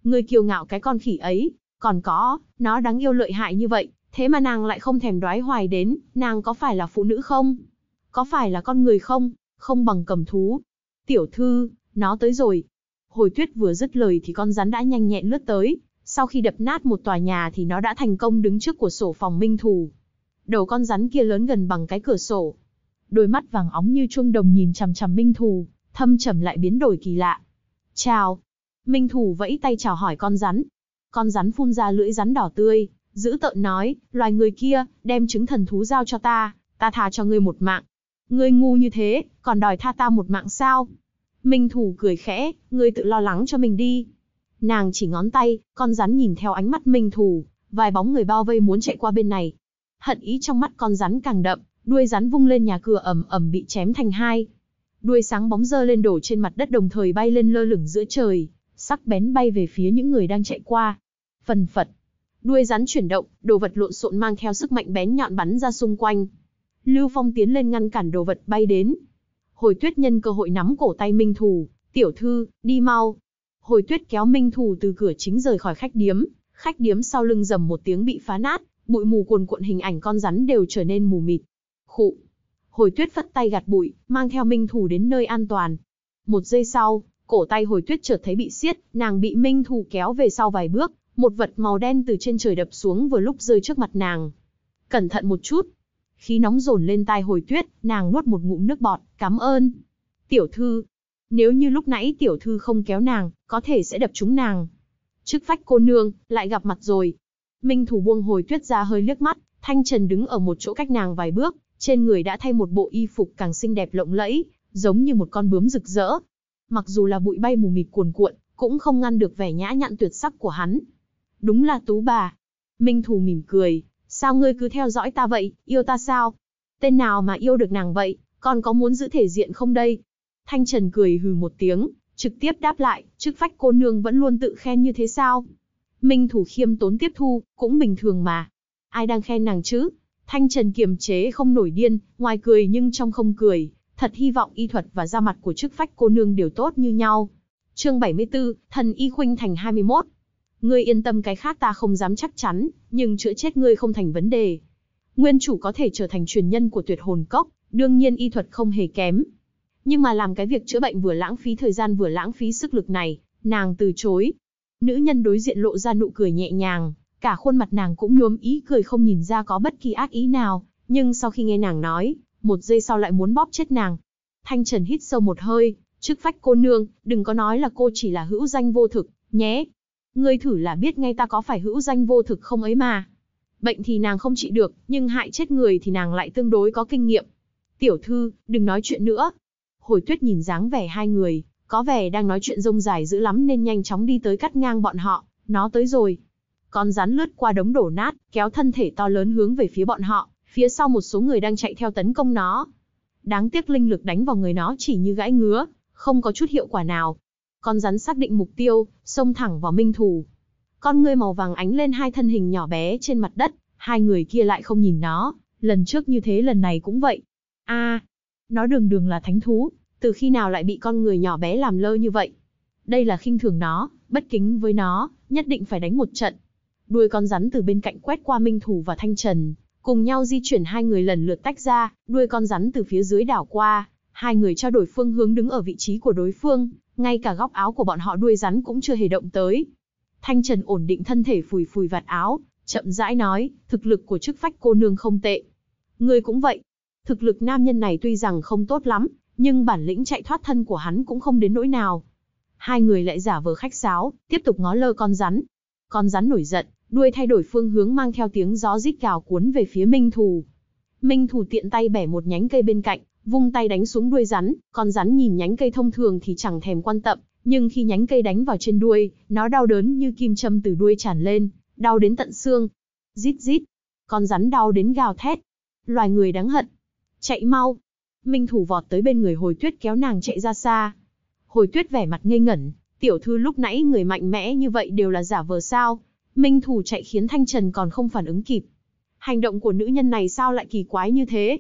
Ngươi kiêu ngạo cái con khỉ ấy, còn có, nó đáng yêu lợi hại như vậy, thế mà nàng lại không thèm đoái hoài đến, nàng có phải là phụ nữ không? Có phải là con người không? Không bằng cầm thú. Tiểu thư, nó tới rồi. Hồi tuyết vừa dứt lời thì con rắn đã nhanh nhẹn lướt tới, sau khi đập nát một tòa nhà thì nó đã thành công đứng trước của sổ phòng minh thù. Đầu con rắn kia lớn gần bằng cái cửa sổ. Đôi mắt vàng óng như chuông đồng nhìn chằm chằm minh thù, thâm trầm lại biến đổi kỳ lạ. Chào, Minh Thủ vẫy tay chào hỏi con rắn. Con rắn phun ra lưỡi rắn đỏ tươi, giữ tợn nói, loài người kia, đem trứng thần thú giao cho ta, ta tha cho ngươi một mạng. Ngươi ngu như thế, còn đòi tha ta một mạng sao? Minh Thủ cười khẽ, ngươi tự lo lắng cho mình đi. Nàng chỉ ngón tay, con rắn nhìn theo ánh mắt Minh Thủ, vài bóng người bao vây muốn chạy qua bên này. Hận ý trong mắt con rắn càng đậm, đuôi rắn vung lên nhà cửa ầm ầm bị chém thành hai. Đuôi sáng bóng dơ lên đổ trên mặt đất đồng thời bay lên lơ lửng giữa trời, sắc bén bay về phía những người đang chạy qua. Phần phật, đuôi rắn chuyển động, đồ vật lộn xộn mang theo sức mạnh bén nhọn bắn ra xung quanh. Lưu Phong tiến lên ngăn cản đồ vật bay đến. Hồi Tuyết nhân cơ hội nắm cổ tay Minh Thù, "Tiểu thư, đi mau." Hồi Tuyết kéo Minh Thù từ cửa chính rời khỏi khách điếm, khách điếm sau lưng rầm một tiếng bị phá nát, bụi mù cuồn cuộn hình ảnh con rắn đều trở nên mù mịt. Khụ. Hồi Tuyết phất tay gạt bụi, mang theo Minh Thù đến nơi an toàn. Một giây sau, cổ tay hồi tuyết chợt thấy bị siết, nàng bị Minh Thù kéo về sau vài bước, một vật màu đen từ trên trời đập xuống vừa lúc rơi trước mặt nàng. Cẩn thận một chút. Khí nóng dồn lên tai hồi tuyết, nàng nuốt một ngụm nước bọt, cảm ơn. Tiểu thư. Nếu như lúc nãy tiểu thư không kéo nàng, có thể sẽ đập trúng nàng. Trước phách cô nương, lại gặp mặt rồi. Minh Thù buông hồi tuyết ra hơi liếc mắt, Thanh Trần đứng ở một chỗ cách nàng vài bước, trên người đã thay một bộ y phục càng xinh đẹp lộng lẫy, giống như một con bướm rực rỡ, mặc dù là bụi bay mù mịt cuồn cuộn, cũng không ngăn được vẻ nhã nhặn tuyệt sắc của hắn. Đúng là tú bà. Minh Thù mỉm cười, sao ngươi cứ theo dõi ta vậy, yêu ta sao? Tên nào mà yêu được nàng vậy, còn có muốn giữ thể diện không đây? Thanh Trần cười hừ một tiếng, trực tiếp đáp lại, chức phách cô nương vẫn luôn tự khen như thế sao? Minh Thù khiêm tốn tiếp thu, cũng bình thường mà. Ai đang khen nàng chứ? Thanh Trần kiềm chế không nổi điên, ngoài cười nhưng trong không cười, thật hy vọng y thuật và da mặt của chức phách cô nương đều tốt như nhau. Chương 74, thần y khuynh thành 21. Ngươi yên tâm cái khác ta không dám chắc chắn, nhưng chữa chết ngươi không thành vấn đề. Nguyên chủ có thể trở thành truyền nhân của tuyệt hồn cốc, đương nhiên y thuật không hề kém. Nhưng mà làm cái việc chữa bệnh vừa lãng phí thời gian vừa lãng phí sức lực này, nàng từ chối. Nữ nhân đối diện lộ ra nụ cười nhẹ nhàng, cả khuôn mặt nàng cũng nhuốm ý cười không nhìn ra có bất kỳ ác ý nào, nhưng sau khi nghe nàng nói, một giây sau lại muốn bóp chết nàng. Thanh Trần hít sâu một hơi, trước phách cô nương, đừng có nói là cô chỉ là hữu danh vô thực, nhé. Ngươi thử là biết ngay ta có phải hữu danh vô thực không ấy mà. Bệnh thì nàng không trị được, nhưng hại chết người thì nàng lại tương đối có kinh nghiệm. Tiểu thư, đừng nói chuyện nữa. Hồi tuyết nhìn dáng vẻ hai người, có vẻ đang nói chuyện rông dài dữ lắm nên nhanh chóng đi tới cắt ngang bọn họ, nó tới rồi. Con rắn lướt qua đống đổ nát, kéo thân thể to lớn hướng về phía bọn họ, phía sau một số người đang chạy theo tấn công nó. Đáng tiếc linh lực đánh vào người nó chỉ như gãi ngứa, không có chút hiệu quả nào. Con rắn xác định mục tiêu, xông thẳng vào minh thủ. Con người màu vàng ánh lên hai thân hình nhỏ bé trên mặt đất, hai người kia lại không nhìn nó, lần trước như thế lần này cũng vậy. a nó đường đường là thánh thú, từ khi nào lại bị con người nhỏ bé làm lơ như vậy? Đây là khinh thường nó, bất kính với nó, nhất định phải đánh một trận. Đuôi con rắn từ bên cạnh quét qua Minh Thủ và Thanh Trần, Cùng nhau di chuyển hai người lần lượt tách ra, đuôi con rắn từ phía dưới đảo qua, hai người trao đổi phương hướng đứng ở vị trí của đối phương, ngay cả góc áo của bọn họ đuôi rắn cũng chưa hề động tới. Thanh Trần ổn định thân thể phùi phùi vạt áo, chậm rãi nói, thực lực của chức phách cô nương không tệ. người cũng vậy. Thực lực nam nhân này tuy rằng không tốt lắm, nhưng bản lĩnh chạy thoát thân của hắn cũng không đến nỗi nào. Hai người lại giả vờ khách sáo, tiếp tục ngó lơ con rắn. Con rắn nổi giận, đuôi thay đổi phương hướng mang theo tiếng gió rít gào cuốn về phía Minh Thù. Minh Thù tiện tay bẻ một nhánh cây bên cạnh, vung tay đánh xuống đuôi rắn, con rắn nhìn nhánh cây thông thường thì chẳng thèm quan tâm, nhưng khi nhánh cây đánh vào trên đuôi, nó đau đớn như kim châm từ đuôi tràn lên, đau đến tận xương. Rít rít, con rắn đau đến gào thét. Loài người đáng hận. Chạy mau. Minh Thù vọt tới bên người Hồi Tuyết kéo nàng chạy ra xa. Hồi Tuyết vẻ mặt ngây ngẩn, tiểu thư lúc nãy người mạnh mẽ như vậy đều là giả vờ sao, Minh thủ chạy khiến Thanh Trần còn không phản ứng kịp. Hành động của nữ nhân này sao lại kỳ quái như thế?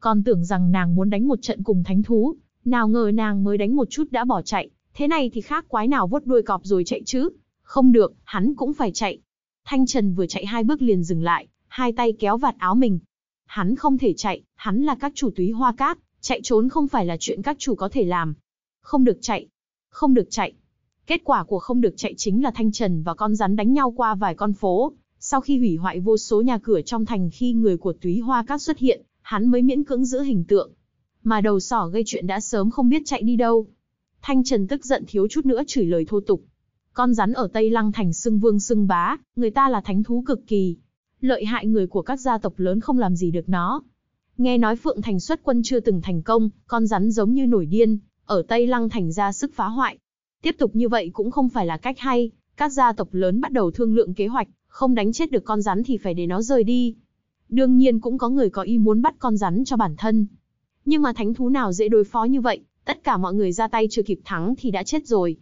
Còn tưởng rằng nàng muốn đánh một trận cùng thánh thú, nào ngờ nàng mới đánh một chút đã bỏ chạy, thế này thì khác quái nào vuốt đuôi cọp rồi chạy chứ? Không được, hắn cũng phải chạy. Thanh Trần vừa chạy hai bước liền dừng lại, hai tay kéo vạt áo mình. Hắn không thể chạy, hắn là các chủ túy hoa cát, chạy trốn không phải là chuyện các chủ có thể làm. Không được chạy, không được chạy. Kết quả của không được chạy chính là Thanh Trần và con rắn đánh nhau qua vài con phố, sau khi hủy hoại vô số nhà cửa trong thành khi người của túy hoa các xuất hiện, hắn mới miễn cưỡng giữ hình tượng. Mà đầu sỏ gây chuyện đã sớm không biết chạy đi đâu. Thanh Trần tức giận thiếu chút nữa chửi lời thô tục. Con rắn ở Tây Lăng thành xưng vương xưng bá, người ta là thánh thú cực kỳ. Lợi hại người của các gia tộc lớn không làm gì được nó. Nghe nói Phượng Thành xuất quân chưa từng thành công, con rắn giống như nổi điên, ở Tây Lăng thành ra sức phá hoại, Tiếp tục như vậy cũng không phải là cách hay, các gia tộc lớn bắt đầu thương lượng kế hoạch, không đánh chết được con rắn thì phải để nó rời đi. Đương nhiên cũng có người có ý muốn bắt con rắn cho bản thân. Nhưng mà thánh thú nào dễ đối phó như vậy, tất cả mọi người ra tay chưa kịp thắng thì đã chết rồi.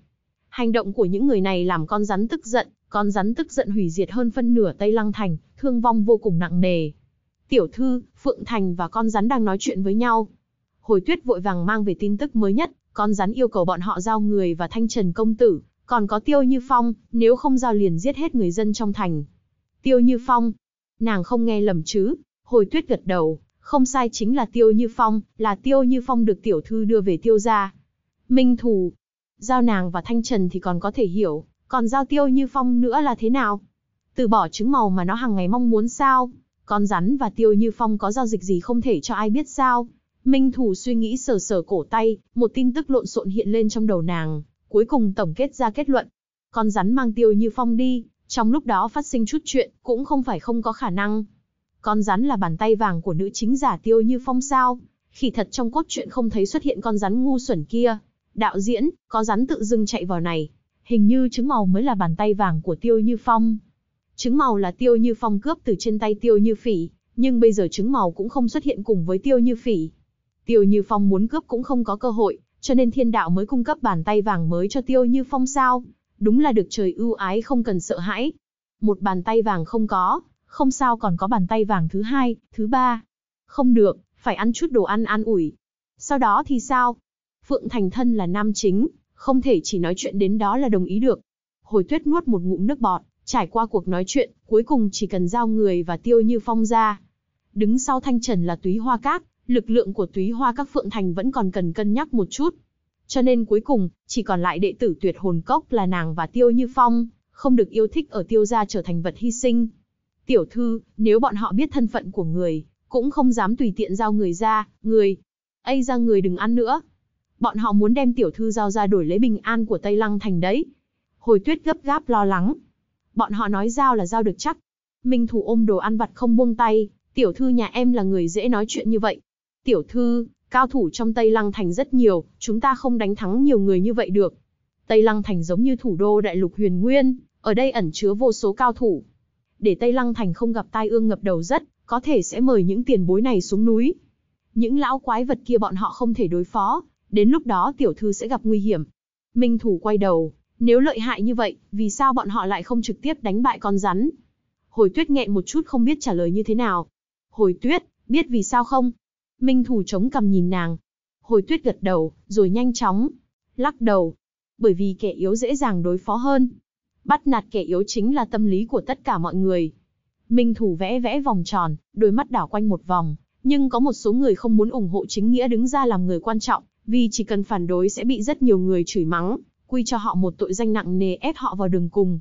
Hành động của những người này làm con rắn tức giận, con rắn tức giận hủy diệt hơn phân nửa Tây Lăng Thành, thương vong vô cùng nặng nề. Tiểu thư, Phượng Thành và con rắn đang nói chuyện với nhau. Hồi tuyết vội vàng mang về tin tức mới nhất, con rắn yêu cầu bọn họ giao người và thanh trần công tử, còn có Tiêu Như Phong, nếu không giao liền giết hết người dân trong thành. Tiêu Như Phong, nàng không nghe lầm chứ, hồi tuyết gật đầu, không sai chính là Tiêu Như Phong, là Tiêu Như Phong được tiểu thư đưa về Tiêu gia. Minh Thù, giao nàng và Thanh Trần thì còn có thể hiểu, còn giao Tiêu Như Phong nữa là thế nào? Từ bỏ trứng màu mà nó hàng ngày mong muốn sao? Con rắn và Tiêu Như Phong có giao dịch gì không thể cho ai biết sao? Minh Thù suy nghĩ sờ sờ cổ tay, một tin tức lộn xộn hiện lên trong đầu nàng, cuối cùng tổng kết ra kết luận. Con rắn mang tiêu như phong đi, trong lúc đó phát sinh chút chuyện, cũng không phải không có khả năng. Con rắn là bàn tay vàng của nữ chính giả tiêu như phong sao, khi thật trong cốt truyện không thấy xuất hiện con rắn ngu xuẩn kia. Đạo diễn, có rắn tự dưng chạy vào này, hình như trứng màu mới là bàn tay vàng của tiêu như phong. Trứng màu là tiêu như phong cướp từ trên tay tiêu như phỉ, nhưng bây giờ trứng màu cũng không xuất hiện cùng với tiêu như phỉ Tiêu Như Phong muốn cướp cũng không có cơ hội, cho nên thiên đạo mới cung cấp bàn tay vàng mới cho Tiêu Như Phong sao. Đúng là được trời ưu ái không cần sợ hãi. Một bàn tay vàng không có, không sao còn có bàn tay vàng thứ hai, thứ ba. Không được, phải ăn chút đồ ăn an ủi. Sau đó thì sao? Phượng Thành thân là nam chính, không thể chỉ nói chuyện đến đó là đồng ý được. Hồi tuyết nuốt một ngụm nước bọt, trải qua cuộc nói chuyện, cuối cùng chỉ cần giao người và tiêu như phong ra. Đứng sau Thanh Trần là túy hoa Cát lực lượng của túy hoa các phượng thành vẫn còn cần cân nhắc một chút. Cho nên cuối cùng, chỉ còn lại đệ tử tuyệt hồn cốc là nàng và Tiêu Như Phong, không được yêu thích ở tiêu gia trở thành vật hy sinh. Tiểu thư, nếu bọn họ biết thân phận của người, cũng không dám tùy tiện giao người ra, người. Ây ra người đừng ăn nữa. Bọn họ muốn đem tiểu thư giao ra đổi lấy bình an của Tây Lăng Thành đấy. Hồi tuyết gấp gáp lo lắng. Bọn họ nói giao là giao được chắc. Minh thủ ôm đồ ăn vặt không buông tay, tiểu thư nhà em là người dễ nói chuyện như vậy, tiểu thư, cao thủ trong Tây Lăng Thành rất nhiều, chúng ta không đánh thắng nhiều người như vậy được. Tây Lăng Thành giống như thủ đô đại lục huyền nguyên, ở đây ẩn chứa vô số cao thủ. Để Tây Lăng Thành không gặp tai ương ngập đầu rất, có thể sẽ mời những tiền bối này xuống núi. Những lão quái vật kia bọn họ không thể đối phó, đến lúc đó tiểu thư sẽ gặp nguy hiểm. Minh thủ quay đầu, nếu lợi hại như vậy, vì sao bọn họ lại không trực tiếp đánh bại con rắn? Hồi tuyết nghẹn một chút không biết trả lời như thế nào. Hồi tuyết, biết vì sao không? Minh Thù chống cầm nhìn nàng. Hồi tuyết gật đầu, rồi nhanh chóng. Lắc đầu. Bởi vì kẻ yếu dễ dàng đối phó hơn. Bắt nạt kẻ yếu chính là tâm lý của tất cả mọi người. Minh Thù vẽ vẽ vòng tròn, đôi mắt đảo quanh một vòng. Nhưng có một số người không muốn ủng hộ chính nghĩa đứng ra làm người quan trọng, vì chỉ cần phản đối sẽ bị rất nhiều người chửi mắng, quy cho họ một tội danh nặng nề ép họ vào đường cùng.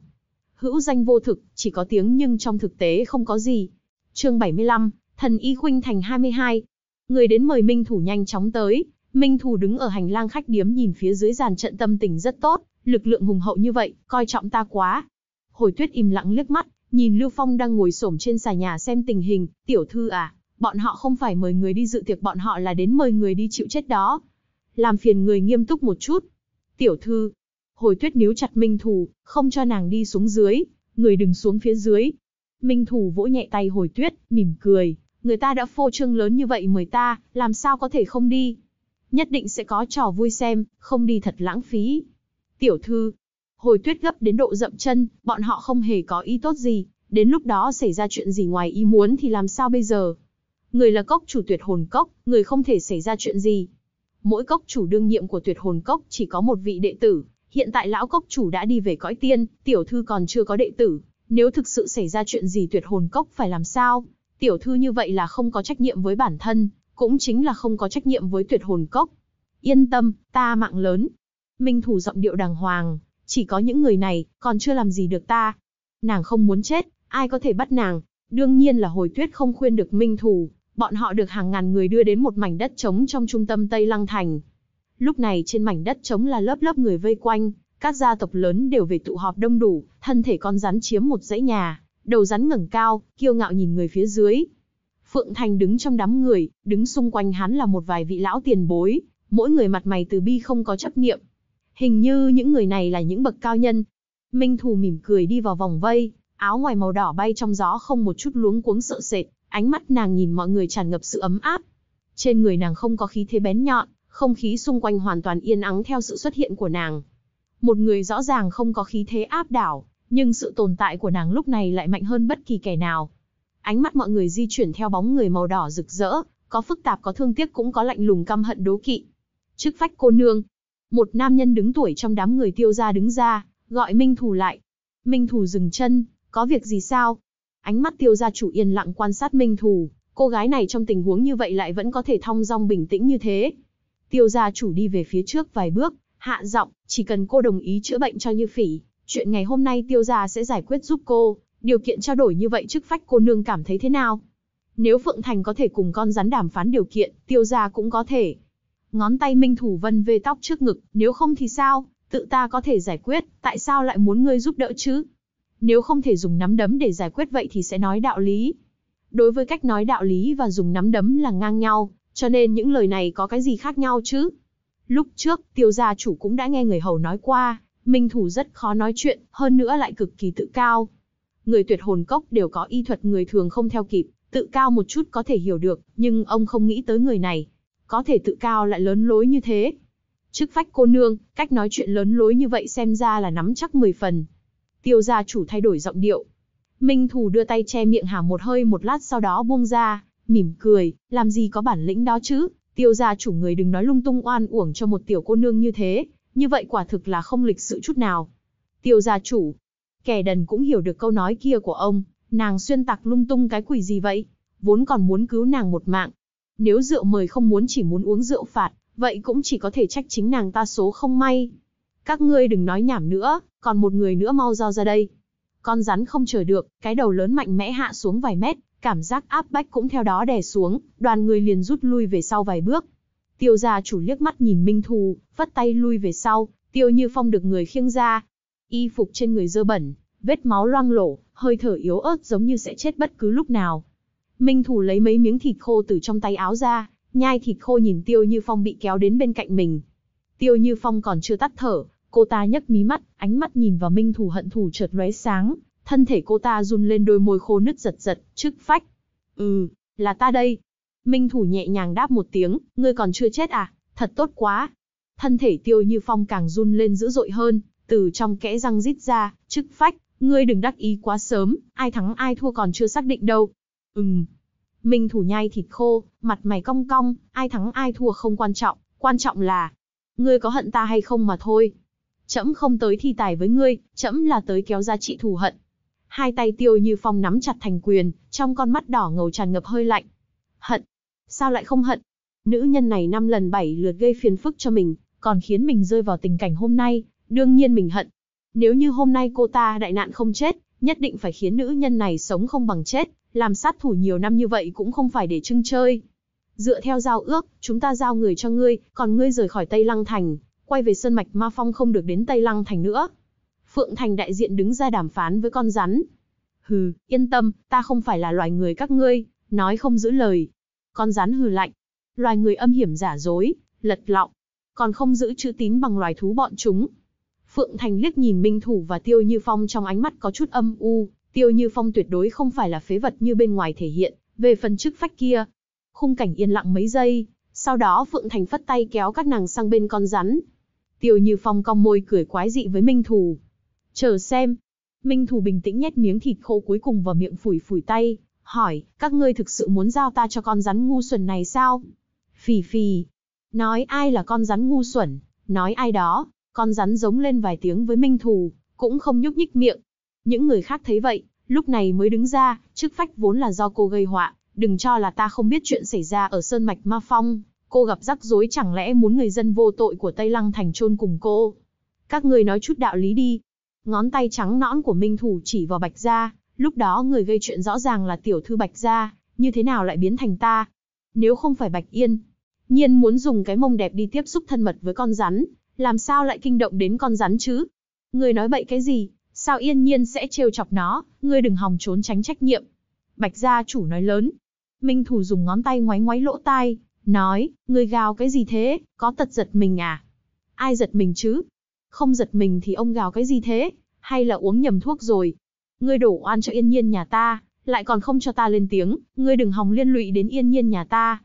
Hữu danh vô thực, chỉ có tiếng nhưng trong thực tế không có gì. Chương 75, Thần Y Khuynh Thành 22, Người đến mời Minh Thủ nhanh chóng tới, Minh Thủ đứng ở hành lang khách điếm nhìn phía dưới dàn trận tâm tình rất tốt, lực lượng hùng hậu như vậy, coi trọng ta quá. Hồi tuyết im lặng liếc mắt, nhìn Lưu Phong đang ngồi xổm trên xà nhà xem tình hình, tiểu thư à, bọn họ không phải mời người đi dự tiệc bọn họ là đến mời người đi chịu chết đó. Làm phiền người nghiêm túc một chút. Tiểu thư, hồi tuyết níu chặt Minh Thủ, không cho nàng đi xuống dưới, người đừng xuống phía dưới. Minh Thủ vỗ nhẹ tay hồi tuyết, mỉm cười, người ta đã phô trương lớn như vậy mời ta, làm sao có thể không đi. Nhất định sẽ có trò vui xem, không đi thật lãng phí. Tiểu thư, hồi tuyết gấp đến độ dậm chân, bọn họ không hề có ý tốt gì, đến lúc đó xảy ra chuyện gì ngoài ý muốn thì làm sao bây giờ. Người là cốc chủ tuyệt hồn cốc, người không thể xảy ra chuyện gì. Mỗi cốc chủ đương nhiệm của tuyệt hồn cốc chỉ có một vị đệ tử, hiện tại lão cốc chủ đã đi về cõi tiên, tiểu thư còn chưa có đệ tử, nếu thực sự xảy ra chuyện gì tuyệt hồn cốc phải làm sao? Tiểu thư như vậy là không có trách nhiệm với bản thân, cũng chính là không có trách nhiệm với tuyệt hồn cốc. Yên tâm, ta mạng lớn. Minh thủ giọng điệu đàng hoàng, chỉ có những người này, còn chưa làm gì được ta. Nàng không muốn chết, ai có thể bắt nàng. Đương nhiên là hồi tuyết không khuyên được minh thủ, bọn họ được hàng ngàn người đưa đến một mảnh đất trống trong trung tâm Tây Lăng Thành. Lúc này trên mảnh đất trống là lớp lớp người vây quanh, các gia tộc lớn đều về tụ họp đông đủ, thân thể con rắn chiếm một dãy nhà, Đầu rắn ngẩng cao, kiêu ngạo nhìn người phía dưới. Phượng Thành đứng trong đám người, đứng xung quanh hắn là một vài vị lão tiền bối, mỗi người mặt mày từ bi không có chấp niệm. Hình như những người này là những bậc cao nhân. Minh Thù mỉm cười đi vào vòng vây, áo ngoài màu đỏ bay trong gió không một chút luống cuống sợ sệt, ánh mắt nàng nhìn mọi người tràn ngập sự ấm áp. Trên người nàng không có khí thế bén nhọn, không khí xung quanh hoàn toàn yên ắng theo sự xuất hiện của nàng. Một người rõ ràng không có khí thế áp đảo, nhưng sự tồn tại của nàng lúc này lại mạnh hơn bất kỳ kẻ nào. Ánh mắt mọi người di chuyển theo bóng người màu đỏ rực rỡ, có phức tạp có thương tiếc cũng có lạnh lùng căm hận đố kỵ. Trước phách cô nương, một nam nhân đứng tuổi trong đám người tiêu gia đứng ra, gọi Minh Thù lại. Minh Thù dừng chân, có việc gì sao? Ánh mắt tiêu gia chủ yên lặng quan sát Minh Thù, cô gái này trong tình huống như vậy lại vẫn có thể thong dong bình tĩnh như thế. Tiêu gia chủ đi về phía trước vài bước, hạ giọng, chỉ cần cô đồng ý chữa bệnh cho Như Phỉ, chuyện ngày hôm nay tiêu gia sẽ giải quyết giúp cô, điều kiện trao đổi như vậy chức phách cô nương cảm thấy thế nào? Nếu Phượng Thành có thể cùng con rắn đàm phán điều kiện, tiêu gia cũng có thể. Ngón tay Minh Thủ Vân về tóc trước ngực, nếu không thì sao, tự ta có thể giải quyết, tại sao lại muốn ngươi giúp đỡ chứ? Nếu không thể dùng nắm đấm để giải quyết vậy thì sẽ nói đạo lý. Đối với cách nói đạo lý và dùng nắm đấm là ngang nhau, cho nên những lời này có cái gì khác nhau chứ? Lúc trước, tiêu gia chủ cũng đã nghe người hầu nói qua, Minh Thủ rất khó nói chuyện, hơn nữa lại cực kỳ tự cao. Người tuyệt hồn cốc đều có y thuật người thường không theo kịp, tự cao một chút có thể hiểu được, nhưng ông không nghĩ tới người này. Có thể tự cao lại lớn lối như thế. Chức phách cô nương, cách nói chuyện lớn lối như vậy xem ra là nắm chắc 10 phần. Tiêu gia chủ thay đổi giọng điệu. Minh Thủ đưa tay che miệng hà một hơi một lát sau đó buông ra, mỉm cười, làm gì có bản lĩnh đó chứ, tiêu gia chủ người đừng nói lung tung oan uổng cho một tiểu cô nương như thế, như vậy quả thực là không lịch sự chút nào. Tiêu gia chủ, kẻ đần cũng hiểu được câu nói kia của ông, nàng xuyên tạc lung tung cái quỷ gì vậy, vốn còn muốn cứu nàng một mạng. Nếu rượu mời không muốn chỉ muốn uống rượu phạt, vậy cũng chỉ có thể trách chính nàng ta số không may. Các ngươi đừng nói nhảm nữa, còn một người nữa mau giao ra đây. Con rắn không chờ được, cái đầu lớn mạnh mẽ hạ xuống vài mét, cảm giác áp bách cũng theo đó đè xuống, đoàn người liền rút lui về sau vài bước. Tiêu gia chủ liếc mắt nhìn Minh Thù, vắt tay lui về sau, Tiêu Như Phong được người khiêng ra. Y phục trên người dơ bẩn, vết máu loang lổ, hơi thở yếu ớt giống như sẽ chết bất cứ lúc nào. Minh Thù lấy mấy miếng thịt khô từ trong tay áo ra, nhai thịt khô nhìn Tiêu Như Phong bị kéo đến bên cạnh mình. Tiêu Như Phong còn chưa tắt thở, cô ta nhấc mí mắt, ánh mắt nhìn vào Minh Thù hận thù chợt lóe sáng, thân thể cô ta run lên đôi môi khô nứt giật giật, trước phách. Ừ, là ta đây, Minh Thủ nhẹ nhàng đáp một tiếng, ngươi còn chưa chết à, thật tốt quá. Thân thể tiêu như phong càng run lên dữ dội hơn, từ trong kẽ răng rít ra, chức phách, ngươi đừng đắc ý quá sớm, ai thắng ai thua còn chưa xác định đâu. Ừm. Minh Thủ nhai thịt khô, mặt mày cong cong, ai thắng ai thua không quan trọng, quan trọng là, ngươi có hận ta hay không mà thôi. Chấm không tới thi tài với ngươi, chấm là tới kéo ra trị thù hận. Hai tay tiêu như phong nắm chặt thành quyền, trong con mắt đỏ ngầu tràn ngập hơi lạnh. Hận, Sao lại không hận? Nữ nhân này năm lần bảy lượt gây phiền phức cho mình, còn khiến mình rơi vào tình cảnh hôm nay, đương nhiên mình hận. Nếu như hôm nay cô ta đại nạn không chết, nhất định phải khiến nữ nhân này sống không bằng chết, làm sát thủ nhiều năm như vậy cũng không phải để trưng chơi. Dựa theo giao ước, chúng ta giao người cho ngươi, còn ngươi rời khỏi Tây Lăng Thành, quay về Sơn Mạch Ma Phong không được đến Tây Lăng Thành nữa. Phượng Thành đại diện đứng ra đàm phán với con rắn. Hừ, yên tâm, ta không phải là loài người các ngươi, nói không giữ lời, con rắn hừ lạnh. Loài người âm hiểm giả dối, lật lọng. Còn không giữ chữ tín bằng loài thú bọn chúng. Phượng Thành liếc nhìn Minh Thủ và Tiêu Như Phong trong ánh mắt có chút âm u. Tiêu Như Phong tuyệt đối không phải là phế vật như bên ngoài thể hiện. Về phần chức phách kia, khung cảnh yên lặng mấy giây. Sau đó Phượng Thành phất tay kéo các nàng sang bên con rắn. Tiêu Như Phong cong môi cười quái dị với Minh Thủ. Chờ xem. Minh Thủ bình tĩnh nhét miếng thịt khô cuối cùng vào miệng phủi phủi tay, hỏi, các ngươi thực sự muốn giao ta cho con rắn ngu xuẩn này sao? Phì phì. Nói ai là con rắn ngu xuẩn, nói ai đó. Con rắn giống lên vài tiếng với Minh Thù, cũng không nhúc nhích miệng. Những người khác thấy vậy, lúc này mới đứng ra, chức phách vốn là do cô gây họa, đừng cho là ta không biết chuyện xảy ra ở Sơn Mạch Ma Phong, cô gặp rắc rối chẳng lẽ muốn người dân vô tội của Tây Lăng thành chôn cùng cô. Các người nói chút đạo lý đi. Ngón tay trắng nõn của Minh Thủ chỉ vào Bạch Gia, Lúc đó người gây chuyện rõ ràng là tiểu thư Bạch Gia, như thế nào lại biến thành ta? Nếu không phải Bạch Yên, nhiên muốn dùng cái mông đẹp đi tiếp xúc thân mật với con rắn, làm sao lại kinh động đến con rắn chứ? Người nói bậy cái gì, sao yên nhiên sẽ trêu chọc nó, ngươi đừng hòng trốn tránh trách nhiệm. Bạch gia chủ nói lớn. Minh thủ dùng ngón tay ngoáy ngoáy lỗ tai, nói, ngươi gào cái gì thế, có tật giật mình à? Ai giật mình chứ? Không giật mình thì ông gào cái gì thế? Hay là uống nhầm thuốc rồi? Ngươi đổ oan cho yên nhiên nhà ta, lại còn không cho ta lên tiếng, ngươi đừng hòng liên lụy đến yên nhiên nhà ta.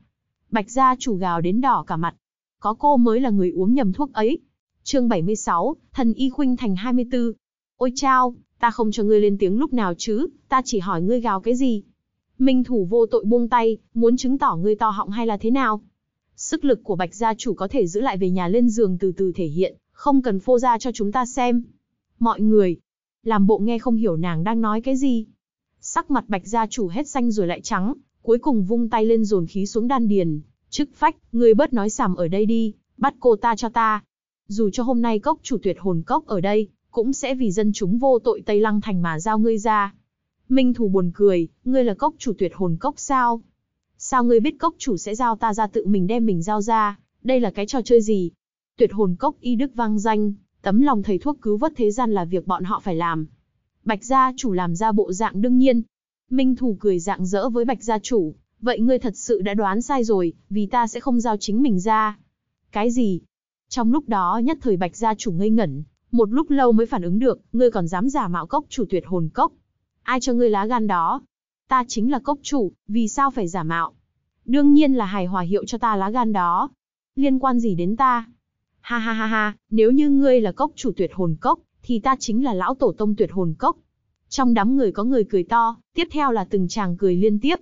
Bạch gia chủ gào đến đỏ cả mặt. Có cô mới là người uống nhầm thuốc ấy. Chương 76, thần y khuynh thành 24. Ôi chao, ta không cho ngươi lên tiếng lúc nào chứ, ta chỉ hỏi ngươi gào cái gì. Minh thủ vô tội buông tay, muốn chứng tỏ ngươi to họng hay là thế nào? Sức lực của bạch gia chủ có thể giữ lại về nhà lên giường từ từ thể hiện, không cần phô ra cho chúng ta xem. Mọi người, làm bộ nghe không hiểu nàng đang nói cái gì. Sắc mặt bạch gia chủ hết xanh rồi lại trắng, cuối cùng vung tay lên dồn khí xuống đan điền. Chức phách, người bớt nói sàm ở đây đi, bắt cô ta cho ta. Dù cho hôm nay cốc chủ tuyệt hồn cốc ở đây, cũng sẽ vì dân chúng vô tội Tây Lăng Thành mà giao ngươi ra. Minh Thù buồn cười, ngươi là cốc chủ tuyệt hồn cốc sao? Sao ngươi biết cốc chủ sẽ giao ta ra tự mình đem mình giao ra, đây là cái trò chơi gì? Tuyệt hồn cốc y đức vang danh, Tấm lòng thầy thuốc cứu vớt thế gian là việc bọn họ phải làm. Bạch gia chủ làm ra bộ dạng đương nhiên. Minh Thù cười dạng dỡ với Bạch gia chủ, vậy ngươi thật sự đã đoán sai rồi, vì ta sẽ không giao chính mình ra. Cái gì? Trong lúc đó nhất thời Bạch gia chủ ngây ngẩn, một lúc lâu mới phản ứng được, ngươi còn dám giả mạo cốc chủ tuyệt hồn cốc. Ai cho ngươi lá gan đó? Ta chính là cốc chủ, vì sao phải giả mạo? Đương nhiên là hài hòa hiệu cho ta lá gan đó. Liên quan gì đến ta? Ha ha ha ha, nếu như ngươi là cốc chủ tuyệt hồn cốc, thì ta chính là lão tổ tông tuyệt hồn cốc. Trong đám người có người cười to, tiếp theo là từng chàng cười liên tiếp.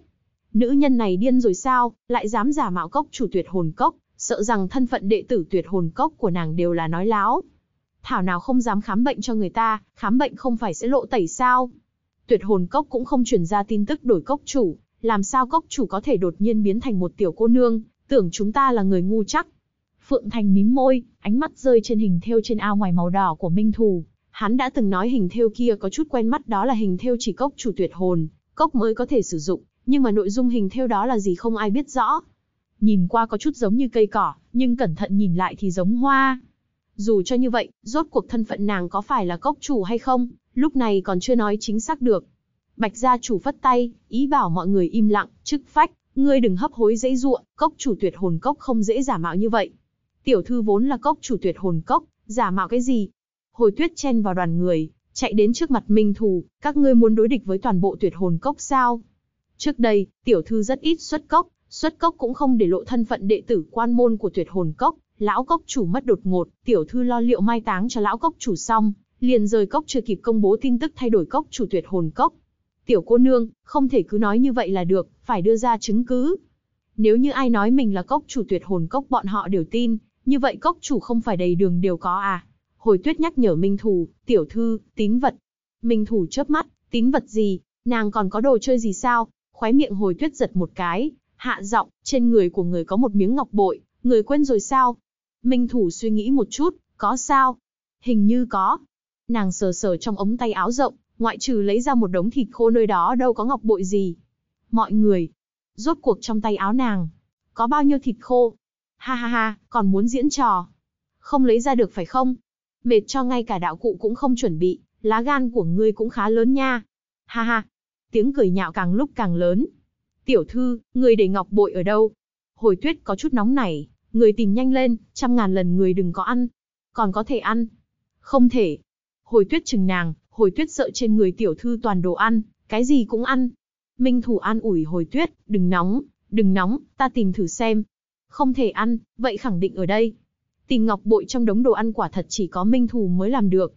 Nữ nhân này điên rồi sao, lại dám giả mạo cốc chủ tuyệt hồn cốc, sợ rằng thân phận đệ tử tuyệt hồn cốc của nàng đều là nói láo. Thảo nào không dám khám bệnh cho người ta, khám bệnh không phải sẽ lộ tẩy sao. Tuyệt hồn cốc cũng không truyền ra tin tức đổi cốc chủ, làm sao cốc chủ có thể đột nhiên biến thành một tiểu cô nương, tưởng chúng ta là người ngu chắc. Phượng Thành mím môi, ánh mắt rơi trên hình thêu trên ao ngoài màu đỏ của Minh Thù. Hắn đã từng nói hình thêu kia có chút quen mắt đó là hình thêu chỉ cốc chủ tuyệt hồn, cốc mới có thể sử dụng, nhưng mà nội dung hình thêu đó là gì không ai biết rõ. Nhìn qua có chút giống như cây cỏ, nhưng cẩn thận nhìn lại thì giống hoa. Dù cho như vậy, rốt cuộc thân phận nàng có phải là cốc chủ hay không, lúc này còn chưa nói chính xác được. Bạch gia chủ phất tay, ý bảo mọi người im lặng, chức phách, ngươi đừng hấp hối dễ dụa, cốc chủ tuyệt hồn cốc không dễ giả mạo như vậy. Tiểu thư vốn là cốc chủ tuyệt hồn cốc, giả mạo cái gì? Hồi tuyết chen vào đoàn người, chạy đến trước mặt Minh Thù, các ngươi muốn đối địch với toàn bộ tuyệt hồn cốc sao? Trước đây, tiểu thư rất ít xuất cốc, xuất cốc cũng không để lộ thân phận đệ tử quan môn của tuyệt hồn cốc. Lão cốc chủ mất đột ngột, tiểu thư lo liệu mai táng cho lão cốc chủ xong, liền rời cốc chưa kịp công bố tin tức thay đổi cốc chủ tuyệt hồn cốc. Tiểu cô nương, không thể cứ nói như vậy là được, phải đưa ra chứng cứ. Nếu như ai nói mình là cốc chủ tuyệt hồn cốc bọn họ đều tin, như vậy cốc chủ không phải đầy đường đều có à? Hồi tuyết nhắc nhở Minh Thủ, tiểu thư, tín vật. Minh Thủ chớp mắt, tín vật gì? Nàng còn có đồ chơi gì sao? Khóe miệng hồi tuyết giật một cái, hạ giọng, trên người của người có một miếng ngọc bội, người quên rồi sao? Minh Thủ suy nghĩ một chút, có sao? Hình như có. Nàng sờ sờ trong ống tay áo rộng, ngoại trừ lấy ra một đống thịt khô nơi đó đâu có ngọc bội gì. Mọi người, rốt cuộc trong tay áo nàng, có bao nhiêu thịt khô? Ha ha ha, còn muốn diễn trò. Không lấy ra được phải không? Mệt cho ngay cả đạo cụ cũng không chuẩn bị, lá gan của ngươi cũng khá lớn nha. Ha ha. Tiếng cười nhạo càng lúc càng lớn. Tiểu thư, người để ngọc bội ở đâu? Hồi tuyết có chút nóng này, người tìm nhanh lên, trăm ngàn lần người đừng có ăn. Còn có thể ăn. Không thể. Hồi tuyết chừng nàng, hồi tuyết sợ trên người tiểu thư toàn đồ ăn, cái gì cũng ăn. Minh thủ an ủi hồi tuyết, đừng nóng, đừng nóng, ta tìm thử xem, không thể ăn, vậy khẳng định ở đây. Tìm ngọc bội trong đống đồ ăn quả thật chỉ có Minh Thù mới làm được.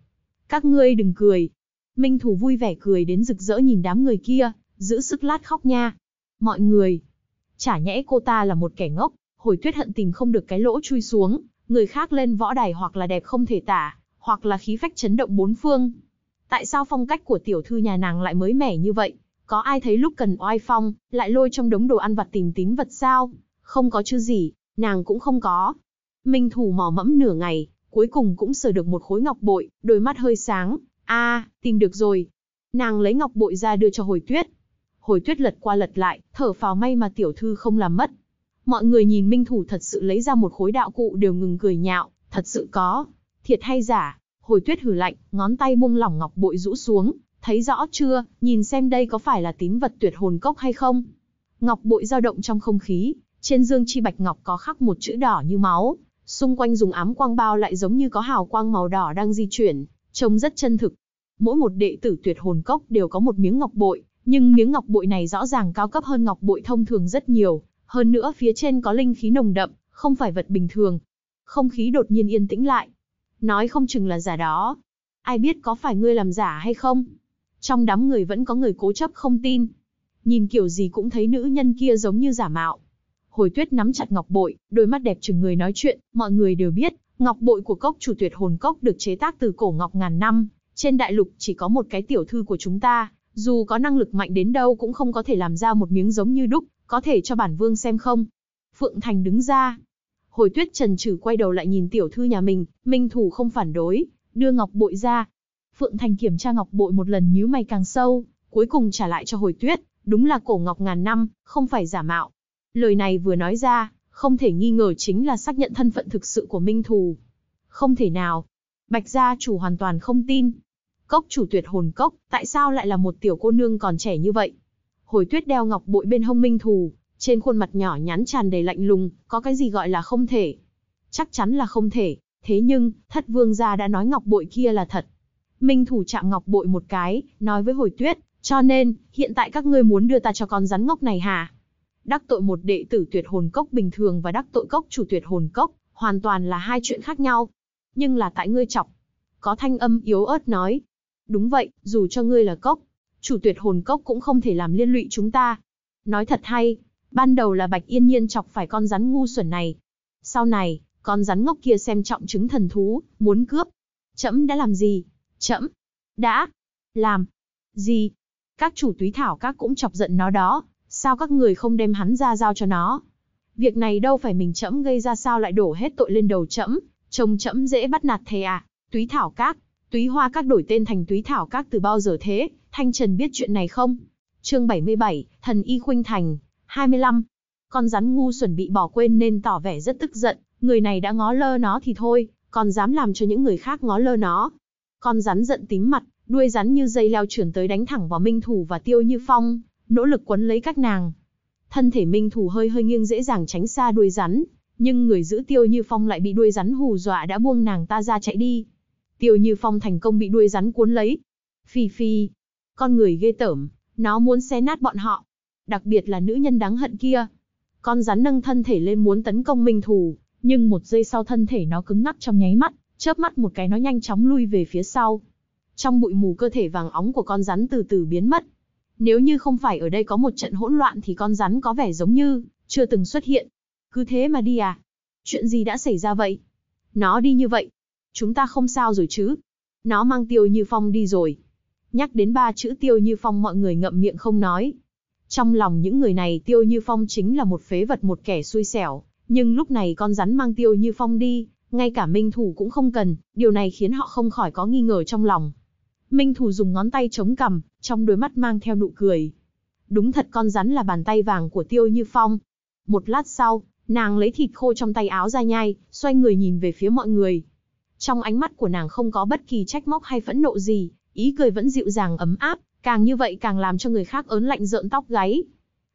Các ngươi đừng cười. Minh Thù vui vẻ cười đến rực rỡ nhìn đám người kia, giữ sức lát khóc nha. Mọi người, chả nhẽ cô ta là một kẻ ngốc, hồi tuyết hận tìm không được cái lỗ chui xuống, người khác lên võ đài hoặc là đẹp không thể tả, hoặc là khí phách chấn động bốn phương. Tại sao phong cách của tiểu thư nhà nàng lại mới mẻ như vậy? Có ai thấy lúc cần oai phong, lại lôi trong đống đồ ăn vặt tìm tín vật sao? không có chứ gì, nàng cũng không có. Minh Thủ mò mẫm nửa ngày, cuối cùng cũng sờ được một khối ngọc bội, đôi mắt hơi sáng, a, tìm được rồi. Nàng lấy ngọc bội ra đưa cho Hồi Tuyết. Hồi Tuyết lật qua lật lại, thở phào may mà tiểu thư không làm mất. Mọi người nhìn Minh Thủ thật sự lấy ra một khối đạo cụ đều ngừng cười nhạo, thật sự có, thiệt hay giả? Hồi Tuyết hừ lạnh, ngón tay buông lỏng ngọc bội rũ xuống, thấy rõ chưa, nhìn xem đây có phải là tín vật tuyệt hồn cốc hay không. Ngọc bội dao động trong không khí, trên dương chi bạch ngọc có khắc một chữ đỏ như máu, xung quanh dùng ám quang bao lại giống như có hào quang màu đỏ đang di chuyển, trông rất chân thực. Mỗi một đệ tử tuyệt hồn cốc đều có một miếng ngọc bội, nhưng miếng ngọc bội này rõ ràng cao cấp hơn ngọc bội thông thường rất nhiều, hơn nữa phía trên có linh khí nồng đậm, không phải vật bình thường. Không khí đột nhiên yên tĩnh lại. Nói không chừng là giả đó. Ai biết có phải ngươi làm giả hay không? Trong đám người vẫn có người cố chấp không tin. Nhìn kiểu gì cũng thấy nữ nhân kia giống như giả mạo, Hồi tuyết nắm chặt ngọc bội, đôi mắt đẹp chừng người nói chuyện, mọi người đều biết, ngọc bội của cốc chủ tuyệt hồn cốc được chế tác từ cổ ngọc ngàn năm. Trên đại lục chỉ có một cái tiểu thư của chúng ta, dù có năng lực mạnh đến đâu cũng không có thể làm ra một miếng giống như đúc, có thể cho bản vương xem không? Phượng Thành đứng ra. Hồi tuyết trần trừ quay đầu lại nhìn tiểu thư nhà mình, minh thủ không phản đối, đưa ngọc bội ra. Phượng Thành kiểm tra ngọc bội một lần nhíu mày càng sâu, cuối cùng trả lại cho hồi tuyết, đúng là cổ ngọc ngàn năm, không phải giả mạo. Lời này vừa nói ra, không thể nghi ngờ chính là xác nhận thân phận thực sự của Minh Thù. Không thể nào. Bạch gia chủ hoàn toàn không tin. Cốc chủ tuyệt hồn cốc, tại sao lại là một tiểu cô nương còn trẻ như vậy? Hồi tuyết đeo ngọc bội bên hông Minh Thù, trên khuôn mặt nhỏ nhắn tràn đầy lạnh lùng, có cái gì gọi là không thể? Chắc chắn là không thể, thế nhưng, thất vương gia đã nói ngọc bội kia là thật. Minh Thù chạm ngọc bội một cái, nói với hồi tuyết, cho nên, hiện tại các ngươi muốn đưa ta cho con rắn ngốc này hả? Đắc tội một đệ tử tuyệt hồn cốc bình thường và đắc tội cốc chủ tuyệt hồn cốc, hoàn toàn là hai chuyện khác nhau. Nhưng là tại ngươi chọc. Có thanh âm yếu ớt nói. Đúng vậy, dù cho ngươi là cốc, chủ tuyệt hồn cốc cũng không thể làm liên lụy chúng ta. Nói thật hay, ban đầu là Bạch Yên Nhiên chọc phải con rắn ngu xuẩn này. Sau này, con rắn ngốc kia xem trọng chứng thần thú, muốn cướp. Chậm đã làm gì? Chậm. Đã. Làm. Gì? Các chủ túy thảo các cũng chọc giận nó đó sao các người không đem hắn ra giao cho nó? Việc này đâu phải mình trẫm gây ra sao lại đổ hết tội lên đầu trẫm, trông trẫm dễ bắt nạt thề à? Túy Thảo Các, Túy Hoa Các đổi tên thành Túy Thảo Các từ bao giờ thế? Thanh Trần biết chuyện này không? Chương 77, Thần Y Khuynh Thành, 25. Con rắn ngu xuẩn bị bỏ quên nên tỏ vẻ rất tức giận, người này đã ngó lơ nó thì thôi, còn dám làm cho những người khác ngó lơ nó. Con rắn giận tím mặt, đuôi rắn như dây leo trườn tới đánh thẳng vào Minh Thủ và Tiêu Như Phong, nỗ lực quấn lấy các nàng. Thân thể Minh Thù hơi hơi nghiêng dễ dàng tránh xa đuôi rắn, nhưng người giữ Tiêu Như Phong lại bị đuôi rắn hù dọa đã buông nàng ta ra chạy đi. Tiêu Như Phong thành công bị đuôi rắn cuốn lấy. Phi phi, con người ghê tởm, nó muốn xé nát bọn họ, đặc biệt là nữ nhân đáng hận kia. Con rắn nâng thân thể lên muốn tấn công Minh Thù, nhưng một giây sau thân thể nó cứng ngắc trong nháy mắt, chớp mắt một cái nó nhanh chóng lui về phía sau. Trong bụi mù cơ thể vàng óng của con rắn từ từ biến mất, nếu như không phải ở đây có một trận hỗn loạn thì con rắn có vẻ giống như chưa từng xuất hiện. Cứ thế mà đi à? Chuyện gì đã xảy ra vậy? Nó đi như vậy. Chúng ta không sao rồi chứ? Nó mang Tiêu Như Phong đi rồi. Nhắc đến ba chữ Tiêu Như Phong mọi người ngậm miệng không nói. Trong lòng những người này Tiêu Như Phong chính là một phế vật một kẻ xui xẻo. Nhưng lúc này con rắn mang Tiêu Như Phong đi, ngay cả minh thủ cũng không cần, điều này khiến họ không khỏi có nghi ngờ trong lòng. Minh Thù dùng ngón tay chống cằm, trong đôi mắt mang theo nụ cười. Đúng thật con rắn là bàn tay vàng của Tiêu Như Phong. Một lát sau, nàng lấy thịt khô trong tay áo ra nhai, xoay người nhìn về phía mọi người. Trong ánh mắt của nàng không có bất kỳ trách móc hay phẫn nộ gì, ý cười vẫn dịu dàng ấm áp, càng như vậy càng làm cho người khác ớn lạnh rợn tóc gáy.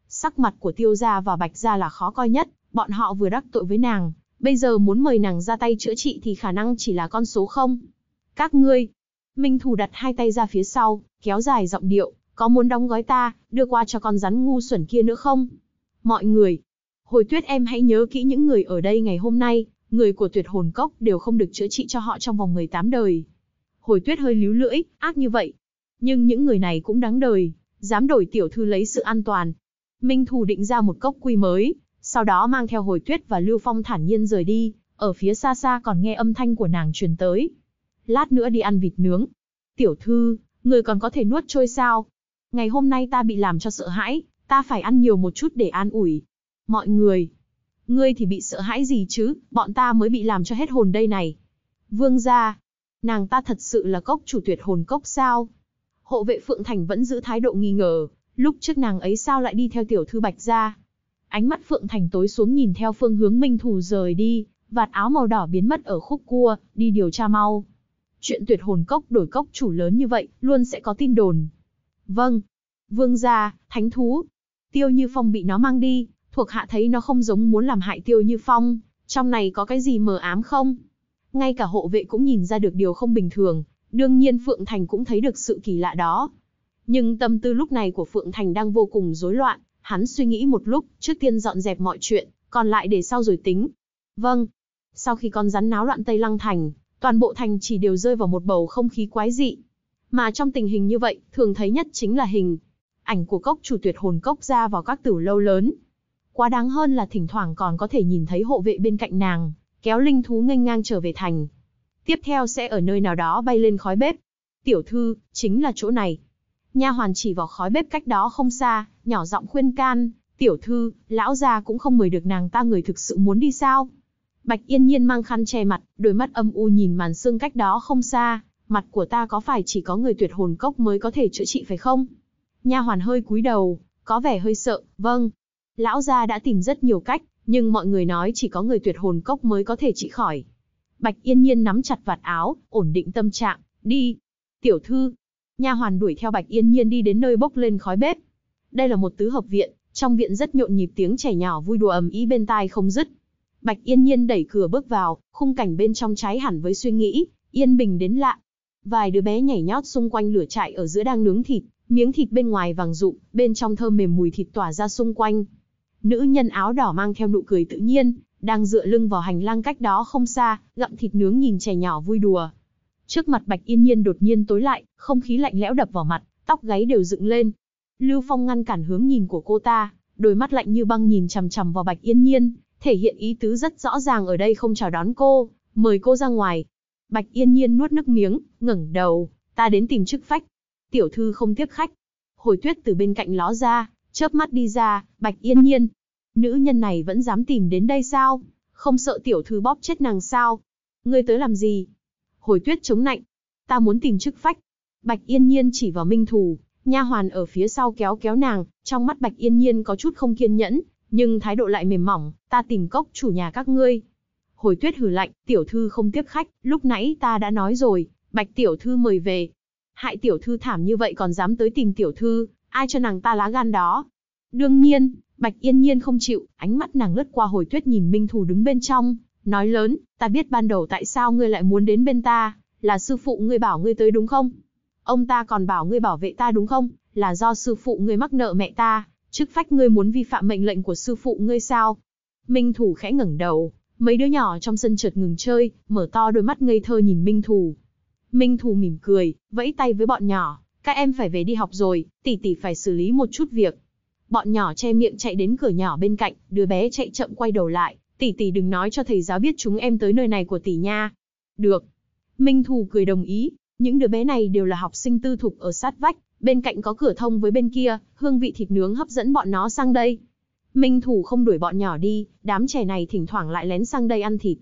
Sắc mặt của Tiêu gia và Bạch gia là khó coi nhất, bọn họ vừa đắc tội với nàng, bây giờ muốn mời nàng ra tay chữa trị thì khả năng chỉ là con số không. Các ngươi, Minh Thù đặt hai tay ra phía sau, kéo dài giọng điệu, có muốn đóng gói ta, đưa qua cho con rắn ngu xuẩn kia nữa không? Mọi người, hồi tuyết em hãy nhớ kỹ những người ở đây ngày hôm nay, người của tuyệt hồn cốc đều không được chữa trị cho họ trong vòng 18 đời. Hồi tuyết hơi líu lưỡi, ác như vậy. Nhưng những người này cũng đáng đời, dám đổi tiểu thư lấy sự an toàn. Minh Thù định ra một cốc quy mới, sau đó mang theo hồi tuyết và Lưu Phong thản nhiên rời đi, ở phía xa xa còn nghe âm thanh của nàng truyền tới lát nữa đi ăn vịt nướng. Tiểu thư, người còn có thể nuốt trôi sao? Ngày hôm nay ta bị làm cho sợ hãi, ta phải ăn nhiều một chút để an ủi. Mọi người, ngươi thì bị sợ hãi gì chứ, bọn ta mới bị làm cho hết hồn đây này. Vương gia, nàng ta thật sự là cốc chủ tuyệt hồn cốc sao? Hộ vệ Phượng Thành vẫn giữ thái độ nghi ngờ, lúc trước nàng ấy sao lại đi theo tiểu thư Bạch gia? Ánh mắt Phượng Thành tối xuống nhìn theo phương hướng Minh Thù rời đi, vạt áo màu đỏ biến mất ở khúc cua, đi điều tra mau chuyện tuyệt hồn cốc đổi cốc chủ lớn như vậy, luôn sẽ có tin đồn. Vâng. Vương gia, thánh thú. Tiêu Như Phong bị nó mang đi, thuộc hạ thấy nó không giống muốn làm hại Tiêu Như Phong, trong này có cái gì mờ ám không? Ngay cả hộ vệ cũng nhìn ra được điều không bình thường, đương nhiên Phượng Thành cũng thấy được sự kỳ lạ đó. Nhưng tâm tư lúc này của Phượng Thành đang vô cùng rối loạn, hắn suy nghĩ một lúc, trước tiên dọn dẹp mọi chuyện, còn lại để sau rồi tính. Vâng. Sau khi con rắn náo loạn Tây Lăng Thành, toàn bộ thành chỉ đều rơi vào một bầu không khí quái dị. Mà trong tình hình như vậy, thường thấy nhất chính là hình, ảnh của cốc chủ tuyệt hồn cốc ra vào các tử lâu lớn. Quá đáng hơn là thỉnh thoảng còn có thể nhìn thấy hộ vệ bên cạnh nàng, kéo linh thú nghênh ngang trở về thành. Tiếp theo sẽ ở nơi nào đó bay lên khói bếp. Tiểu thư, chính là chỗ này. Nha hoàn chỉ vào khói bếp cách đó không xa, nhỏ giọng khuyên can, tiểu thư, lão gia cũng không mời được nàng ta người thực sự muốn đi sao. Bạch Yên Nhiên mang khăn che mặt, đôi mắt âm u nhìn màn xương cách đó không xa, mặt của ta có phải chỉ có người tuyệt hồn cốc mới có thể chữa trị phải không? Nha hoàn hơi cúi đầu, có vẻ hơi sợ, vâng. Lão gia đã tìm rất nhiều cách, nhưng mọi người nói chỉ có người tuyệt hồn cốc mới có thể trị khỏi. Bạch Yên Nhiên nắm chặt vạt áo, ổn định tâm trạng, đi. Tiểu thư. Nha hoàn đuổi theo Bạch Yên Nhiên đi đến nơi bốc lên khói bếp. Đây là một tứ hợp viện, trong viện rất nhộn nhịp tiếng trẻ nhỏ vui đùa ầm ĩ bên tai không dứt Bạch Yên Nhiên đẩy cửa bước vào, khung cảnh bên trong trái hẳn với suy nghĩ, yên bình đến lạ. Vài đứa bé nhảy nhót xung quanh lửa trại ở giữa đang nướng thịt, miếng thịt bên ngoài vàng rụm, bên trong thơm mềm mùi thịt tỏa ra xung quanh. Nữ nhân áo đỏ mang theo nụ cười tự nhiên, đang dựa lưng vào hành lang cách đó không xa, gặm thịt nướng nhìn trẻ nhỏ vui đùa. Trước mặt Bạch Yên Nhiên đột nhiên tối lại, không khí lạnh lẽo đập vào mặt, tóc gáy đều dựng lên. Lưu Phong ngăn cản hướng nhìn của cô ta, đôi mắt lạnh như băng nhìn chằm chằm vào Bạch Yên Nhiên, thể hiện ý tứ rất rõ ràng ở đây không chào đón cô, mời cô ra ngoài. Bạch Yên Nhiên nuốt nước miếng, ngẩng đầu, ta đến tìm chức phách. Tiểu thư không tiếp khách. Hồi tuyết từ bên cạnh ló ra, chớp mắt đi ra, Bạch Yên Nhiên. Nữ nhân này vẫn dám tìm đến đây sao? Không sợ tiểu thư bóp chết nàng sao? Ngươi tới làm gì? Hồi tuyết chống nạnh. Ta muốn tìm chức phách. Bạch Yên Nhiên chỉ vào Minh Thù, nha hoàn ở phía sau kéo kéo nàng, trong mắt Bạch Yên Nhiên có chút không kiên nhẫn, nhưng thái độ lại mềm mỏng, ta tìm cốc chủ nhà các ngươi. Hồi tuyết hừ lạnh, tiểu thư không tiếp khách, lúc nãy ta đã nói rồi, bạch tiểu thư mời về. Hại tiểu thư thảm như vậy còn dám tới tìm tiểu thư, ai cho nàng ta lá gan đó. Đương nhiên, bạch yên nhiên không chịu, ánh mắt nàng lướt qua hồi tuyết nhìn minh thù đứng bên trong, nói lớn, ta biết ban đầu tại sao ngươi lại muốn đến bên ta, là sư phụ ngươi bảo ngươi tới đúng không? Ông ta còn bảo ngươi bảo vệ ta đúng không? Là do sư phụ ngươi mắc nợ mẹ ta, Chức phách ngươi muốn vi phạm mệnh lệnh của sư phụ ngươi sao? Minh Thủ khẽ ngẩng đầu, mấy đứa nhỏ trong sân chợt ngừng chơi, mở to đôi mắt ngây thơ nhìn Minh Thủ. Minh Thủ mỉm cười, vẫy tay với bọn nhỏ, các em phải về đi học rồi, tỷ tỷ phải xử lý một chút việc. Bọn nhỏ che miệng chạy đến cửa nhỏ bên cạnh, đứa bé chạy chậm quay đầu lại, tỷ tỷ đừng nói cho thầy giáo biết chúng em tới nơi này của tỷ nha. Được. Minh thủ cười đồng ý, những đứa bé này đều là học sinh tư thục ở sát vách, bên cạnh có cửa thông với bên kia, hương vị thịt nướng hấp dẫn bọn nó sang đây. Minh thủ không đuổi bọn nhỏ đi, đám trẻ này thỉnh thoảng lại lén sang đây ăn thịt.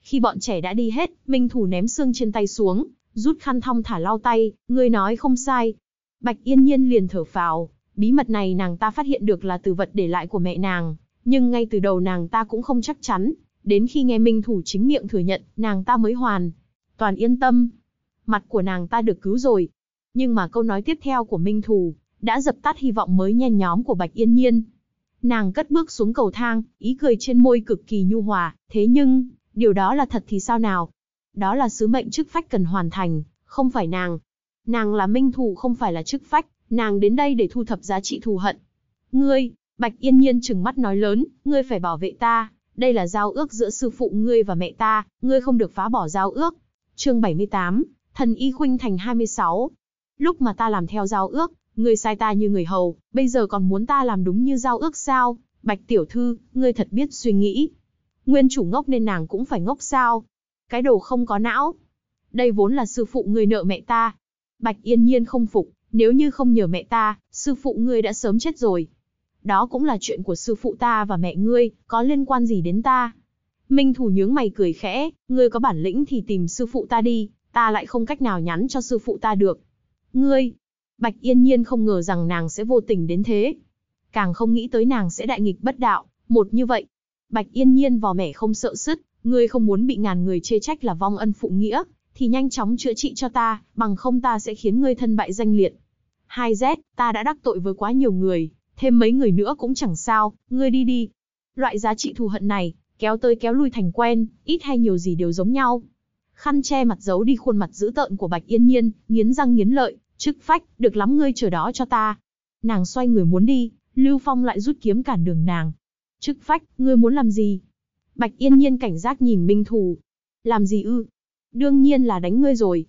Khi bọn trẻ đã đi hết, Minh thủ ném xương trên tay xuống, rút khăn thong thả lau tay, người nói không sai. Bạch yên nhiên liền thở phào, bí mật này nàng ta phát hiện được là từ vật để lại của mẹ nàng, nhưng ngay từ đầu nàng ta cũng không chắc chắn, đến khi nghe Minh thủ chính miệng thừa nhận, nàng ta mới hoàn. Toàn yên tâm, mặt của nàng ta được cứu rồi, nhưng mà câu nói tiếp theo của Minh Thù đã dập tắt hy vọng mới nhen nhóm của Bạch Yên Nhiên. Nàng cất bước xuống cầu thang, ý cười trên môi cực kỳ nhu hòa, thế nhưng, điều đó là thật thì sao nào? Đó là sứ mệnh chức phách cần hoàn thành, không phải nàng. Nàng là minh thù không phải là chức phách, nàng đến đây để thu thập giá trị thù hận. Ngươi, Bạch Yên Nhiên trừng mắt nói lớn, ngươi phải bảo vệ ta, đây là giao ước giữa sư phụ ngươi và mẹ ta, ngươi không được phá bỏ giao ước. Chương 78, Thần Y Khuynh Thành 26, lúc mà ta làm theo giao ước, ngươi sai ta như người hầu, bây giờ còn muốn ta làm đúng như giao ước sao? Bạch tiểu thư, ngươi thật biết suy nghĩ. Nguyên chủ ngốc nên nàng cũng phải ngốc sao? Cái đồ không có não. Đây vốn là sư phụ ngươi nợ mẹ ta. Bạch yên nhiên không phục, nếu như không nhờ mẹ ta, sư phụ ngươi đã sớm chết rồi. Đó cũng là chuyện của sư phụ ta và mẹ ngươi, có liên quan gì đến ta? Minh thủ nhướng mày cười khẽ, ngươi có bản lĩnh thì tìm sư phụ ta đi, ta lại không cách nào nhắn cho sư phụ ta được. Ngươi, Bạch Yên Nhiên không ngờ rằng nàng sẽ vô tình đến thế. Càng không nghĩ tới nàng sẽ đại nghịch bất đạo, một như vậy. Bạch Yên Nhiên vò mẻ không sợ sứt, ngươi không muốn bị ngàn người chê trách là vong ân phụ nghĩa, thì nhanh chóng chữa trị cho ta, bằng không ta sẽ khiến ngươi thân bại danh liệt. Hai z ta đã đắc tội với quá nhiều người, thêm mấy người nữa cũng chẳng sao, ngươi đi đi. Loại giá trị thù hận này, kéo tới kéo lui thành quen, ít hay nhiều gì đều giống nhau. Khăn che mặt giấu đi khuôn mặt dữ tợn của Bạch Yên Nhiên, nghiến răng nghiến lợi, Chức phách, được lắm ngươi chờ đó cho ta. Nàng xoay người muốn đi, Lưu Phong lại rút kiếm cản đường nàng. Chức phách, ngươi muốn làm gì? Bạch Yên Nhiên cảnh giác nhìn Minh Thù. Làm gì ư? Đương nhiên là đánh ngươi rồi.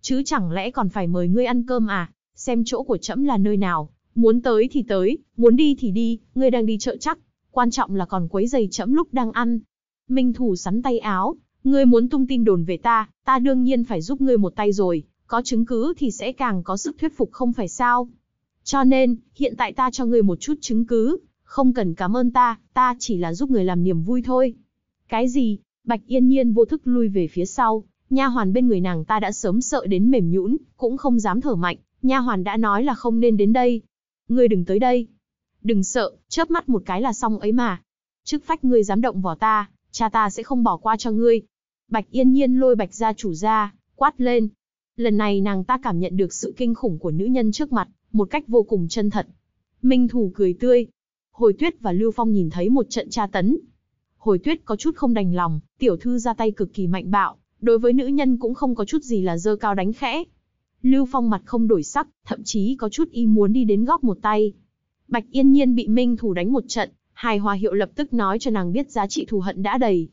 Chứ chẳng lẽ còn phải mời ngươi ăn cơm à? Xem chỗ của trẫm là nơi nào, muốn tới thì tới, muốn đi thì đi, ngươi đang đi chợ chắc, quan trọng là còn quấy giày trẫm lúc đang ăn. Minh Thù sắn tay áo, ngươi muốn tung tin đồn về ta, ta đương nhiên phải giúp ngươi một tay rồi, có chứng cứ thì sẽ càng có sức thuyết phục không phải sao. Cho nên, hiện tại ta cho ngươi một chút chứng cứ, không cần cảm ơn ta, ta chỉ là giúp người làm niềm vui thôi. Cái gì? Bạch Yên Nhiên vô thức lui về phía sau, nha hoàn bên người nàng ta đã sớm sợ đến mềm nhũn, cũng không dám thở mạnh, nha hoàn đã nói là không nên đến đây. Ngươi đừng tới đây. Đừng sợ, chớp mắt một cái là xong ấy mà. trước phách ngươi dám động vào ta, cha ta sẽ không bỏ qua cho ngươi. Bạch Yên Nhiên lôi Bạch gia chủ ra, quát lên, Lần này nàng ta cảm nhận được sự kinh khủng của nữ nhân trước mặt, một cách vô cùng chân thật. Minh Thủ cười tươi. Hồi Tuyết và Lưu Phong nhìn thấy một trận tra tấn. Hồi Tuyết có chút không đành lòng, tiểu thư ra tay cực kỳ mạnh bạo, đối với nữ nhân cũng không có chút gì là dơ cao đánh khẽ. Lưu Phong mặt không đổi sắc, thậm chí có chút y muốn đi đến góc một tay. Bạch Yên Nhiên bị Minh Thủ đánh một trận, hài hòa hiệu lập tức nói cho nàng biết giá trị thù hận đã đầy.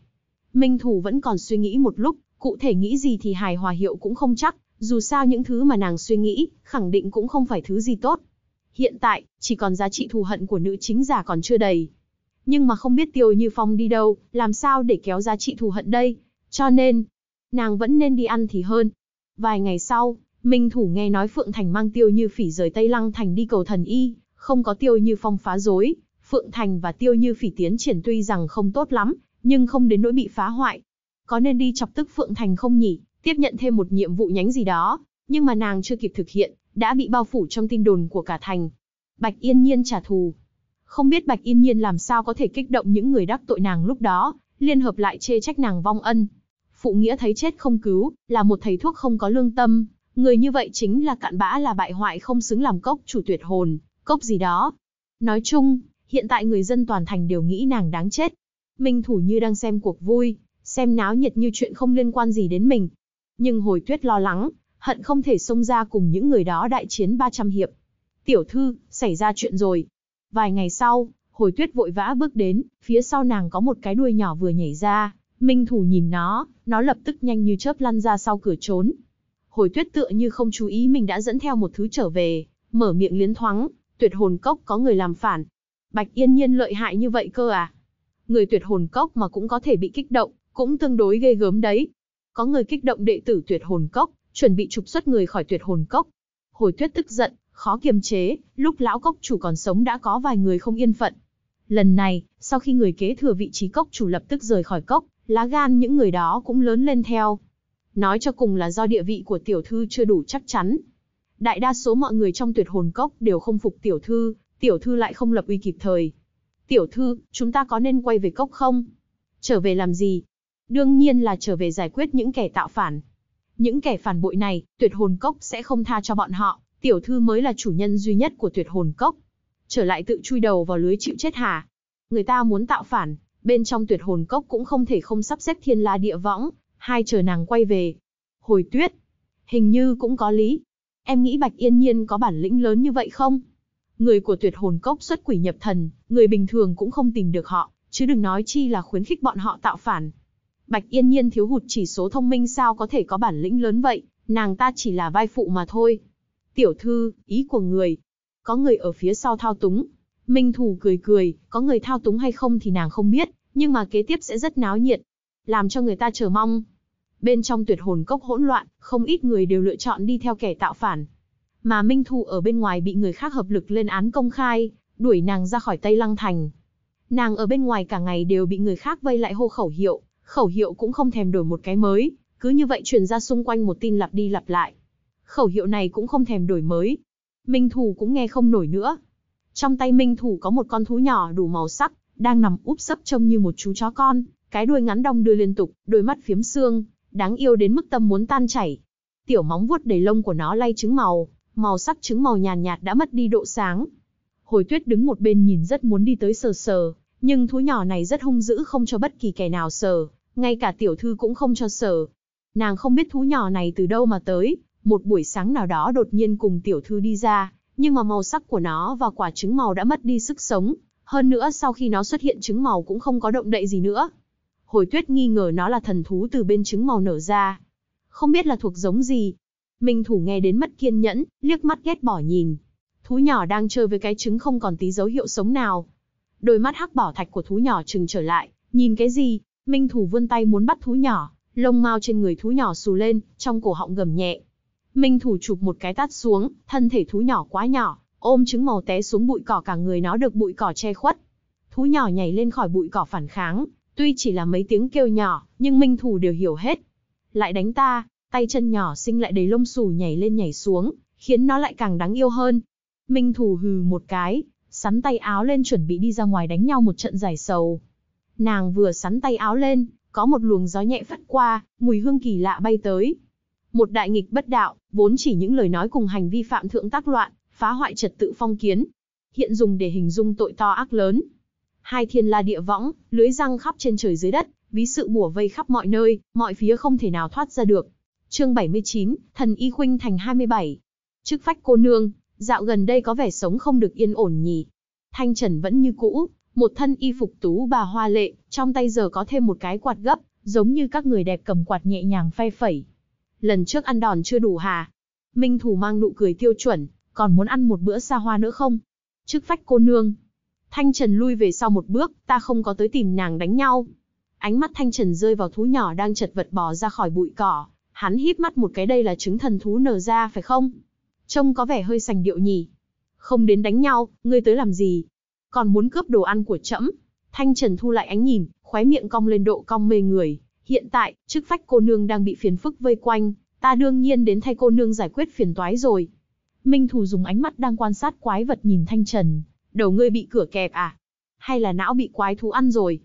Minh Thủ vẫn còn suy nghĩ một lúc, cụ thể nghĩ gì thì hài hòa hiệu cũng không chắc, dù sao những thứ mà nàng suy nghĩ, khẳng định cũng không phải thứ gì tốt. Hiện tại, chỉ còn giá trị thù hận của nữ chính giả còn chưa đầy. Nhưng mà không biết Tiêu Như Phong đi đâu, làm sao để kéo giá trị thù hận đây. Cho nên, nàng vẫn nên đi ăn thì hơn. Vài ngày sau, Minh Thủ nghe nói Phượng Thành mang Tiêu Như Phỉ rời Tây Lăng Thành đi cầu thần y, không có Tiêu Như Phong phá rối. Phượng Thành và Tiêu Như Phỉ tiến triển tuy rằng không tốt lắm, nhưng không đến nỗi bị phá hoại. Có nên đi chọc tức Phượng Thành không nhỉ? tiếp nhận thêm một nhiệm vụ nhánh gì đó, nhưng mà nàng chưa kịp thực hiện, đã bị bao phủ trong tin đồn của cả thành. Bạch Yên Nhiên trả thù. Không biết Bạch Yên Nhiên làm sao có thể kích động những người đắc tội nàng lúc đó, liên hợp lại chê trách nàng vong ân. Phụ nghĩa thấy chết không cứu, là một thầy thuốc không có lương tâm, người như vậy chính là cạn bã là bại hoại không xứng làm cốc chủ tuyệt hồn, cốc gì đó. Nói chung, hiện tại người dân toàn thành đều nghĩ nàng đáng chết. Minh Thủ như đang xem cuộc vui, xem náo nhiệt như chuyện không liên quan gì đến mình, nhưng hồi tuyết lo lắng, hận không thể xông ra cùng những người đó đại chiến 300 hiệp. Tiểu thư, xảy ra chuyện rồi. Vài ngày sau, hồi tuyết vội vã bước đến, phía sau nàng có một cái đuôi nhỏ vừa nhảy ra, minh thủ nhìn nó, nó lập tức nhanh như chớp lăn ra sau cửa trốn. Hồi tuyết tựa như không chú ý mình đã dẫn theo một thứ trở về, mở miệng liến thoáng, tuyệt hồn cốc có người làm phản. Bạch yên nhiên lợi hại như vậy cơ à? Người tuyệt hồn cốc mà cũng có thể bị kích động, cũng tương đối ghê gớm đấy có người kích động đệ tử tuyệt hồn cốc, chuẩn bị trục xuất người khỏi tuyệt hồn cốc. Hồi tuyết tức giận, khó kiềm chế, lúc lão cốc chủ còn sống đã có vài người không yên phận. Lần này, sau khi người kế thừa vị trí cốc chủ lập tức rời khỏi cốc, lá gan những người đó cũng lớn lên theo. Nói cho cùng là do địa vị của tiểu thư chưa đủ chắc chắn. Đại đa số mọi người trong tuyệt hồn cốc đều không phục tiểu thư, tiểu thư lại không lập uy kịp thời. Tiểu thư, chúng ta có nên quay về cốc không? Trở về làm gì, Đương nhiên là trở về giải quyết những kẻ tạo phản. Những kẻ phản bội này, tuyệt hồn cốc sẽ không tha cho bọn họ, tiểu thư mới là chủ nhân duy nhất của tuyệt hồn cốc. Trở lại tự chui đầu vào lưới chịu chết hả? Người ta muốn tạo phản, bên trong tuyệt hồn cốc cũng không thể không sắp xếp thiên la địa võng, hai chờ nàng quay về. Hồi tuyết, hình như cũng có lý. Em nghĩ Bạch Yên Nhiên có bản lĩnh lớn như vậy không? Người của tuyệt hồn cốc xuất quỷ nhập thần, người bình thường cũng không tìm được họ, chứ đừng nói chi là khuyến khích bọn họ tạo phản. Bạch Yên Nhiên thiếu hụt chỉ số thông minh sao có thể có bản lĩnh lớn vậy, nàng ta chỉ là vai phụ mà thôi. Tiểu thư, ý của người. Có người ở phía sau thao túng. Minh Thù cười cười, có người thao túng hay không thì nàng không biết, nhưng mà kế tiếp sẽ rất náo nhiệt. Làm cho người ta chờ mong. Bên trong tuyệt hồn cốc hỗn loạn, không ít người đều lựa chọn đi theo kẻ tạo phản. Mà Minh Thù ở bên ngoài bị người khác hợp lực lên án công khai, đuổi nàng ra khỏi Tây Lăng Thành. Nàng ở bên ngoài cả ngày đều bị người khác vây lại hô khẩu hiệu, khẩu hiệu cũng không thèm đổi một cái mới, cứ như vậy truyền ra xung quanh một tin lặp đi lặp lại. Khẩu hiệu này cũng không thèm đổi mới. Minh Thù cũng nghe không nổi nữa. Trong tay Minh Thù có một con thú nhỏ đủ màu sắc, đang nằm úp sấp trông như một chú chó con, cái đuôi ngắn đong đưa liên tục, đôi mắt phiếm xương, đáng yêu đến mức tâm muốn tan chảy. Tiểu móng vuốt đầy lông của nó lay trứng màu, màu sắc trứng màu nhàn nhạt, nhạt đã mất đi độ sáng. Hồi Tuyết đứng một bên nhìn rất muốn đi tới sờ sờ, nhưng thú nhỏ này rất hung dữ không cho bất kỳ kẻ nào sờ, ngay cả tiểu thư cũng không cho sờ. Nàng không biết thú nhỏ này từ đâu mà tới, một buổi sáng nào đó đột nhiên cùng tiểu thư đi ra, nhưng mà màu sắc của nó và quả trứng màu đã mất đi sức sống, hơn nữa sau khi nó xuất hiện trứng màu cũng không có động đậy gì nữa. Hồi tuyết nghi ngờ nó là thần thú từ bên trứng màu nở ra. Không biết là thuộc giống gì. Minh thủ nghe đến mất kiên nhẫn, liếc mắt ghét bỏ nhìn. Thú nhỏ đang chơi với cái trứng không còn tí dấu hiệu sống nào. Đôi mắt hắc bỏ thạch của thú nhỏ trừng trở lại, nhìn cái gì? Minh Thủ vươn tay muốn bắt thú nhỏ, lông mao trên người thú nhỏ xù lên, trong cổ họng gầm nhẹ. Minh Thủ chụp một cái tát xuống, thân thể thú nhỏ quá nhỏ, ôm trứng màu té xuống bụi cỏ cả người nó được bụi cỏ che khuất. Thú nhỏ nhảy lên khỏi bụi cỏ phản kháng, tuy chỉ là mấy tiếng kêu nhỏ, nhưng Minh Thủ đều hiểu hết. Lại đánh ta, tay chân nhỏ xinh lại đầy lông xù nhảy lên nhảy xuống, khiến nó lại càng đáng yêu hơn. Minh Thủ hừ một cái, sắn tay áo lên chuẩn bị đi ra ngoài đánh nhau một trận giải sầu. Nàng vừa sắn tay áo lên, có một luồng gió nhẹ phất qua, mùi hương kỳ lạ bay tới. Một đại nghịch bất đạo, vốn chỉ những lời nói cùng hành vi phạm thượng tác loạn, phá hoại trật tự phong kiến. Hiện dùng để hình dung tội to ác lớn. Hai thiên la địa võng, lưới răng khắp trên trời dưới đất, ví sự bùa vây khắp mọi nơi, mọi phía không thể nào thoát ra được. Chương 79, thần y khuynh thành 27. Chức phách cô nương, dạo gần đây có vẻ sống không được yên ổn nhỉ. Thanh Trần vẫn như cũ, một thân y phục tú bà hoa lệ, trong tay giờ có thêm một cái quạt gấp, giống như các người đẹp cầm quạt nhẹ nhàng phay phẩy. Lần trước ăn đòn chưa đủ hà. Minh Thủ mang nụ cười tiêu chuẩn, còn muốn ăn một bữa xa hoa nữa không? Chức phách cô nương. Thanh Trần lui về sau một bước, ta không có tới tìm nàng đánh nhau. Ánh mắt Thanh Trần rơi vào thú nhỏ đang chật vật bò ra khỏi bụi cỏ, hắn híp mắt một cái đây là trứng thần thú nở ra phải không? Trông có vẻ hơi sành điệu nhỉ. Không đến đánh nhau, ngươi tới làm gì? còn muốn cướp đồ ăn của trẫm. Thanh Trần thu lại ánh nhìn, khóe miệng cong lên độ cong mê người. Hiện tại, chức phách cô nương đang bị phiền phức vây quanh, ta đương nhiên đến thay cô nương giải quyết phiền toái rồi. Minh Thù dùng ánh mắt đang quan sát quái vật nhìn Thanh Trần, đầu ngươi bị cửa kẹp à? Hay là não bị quái thú ăn rồi?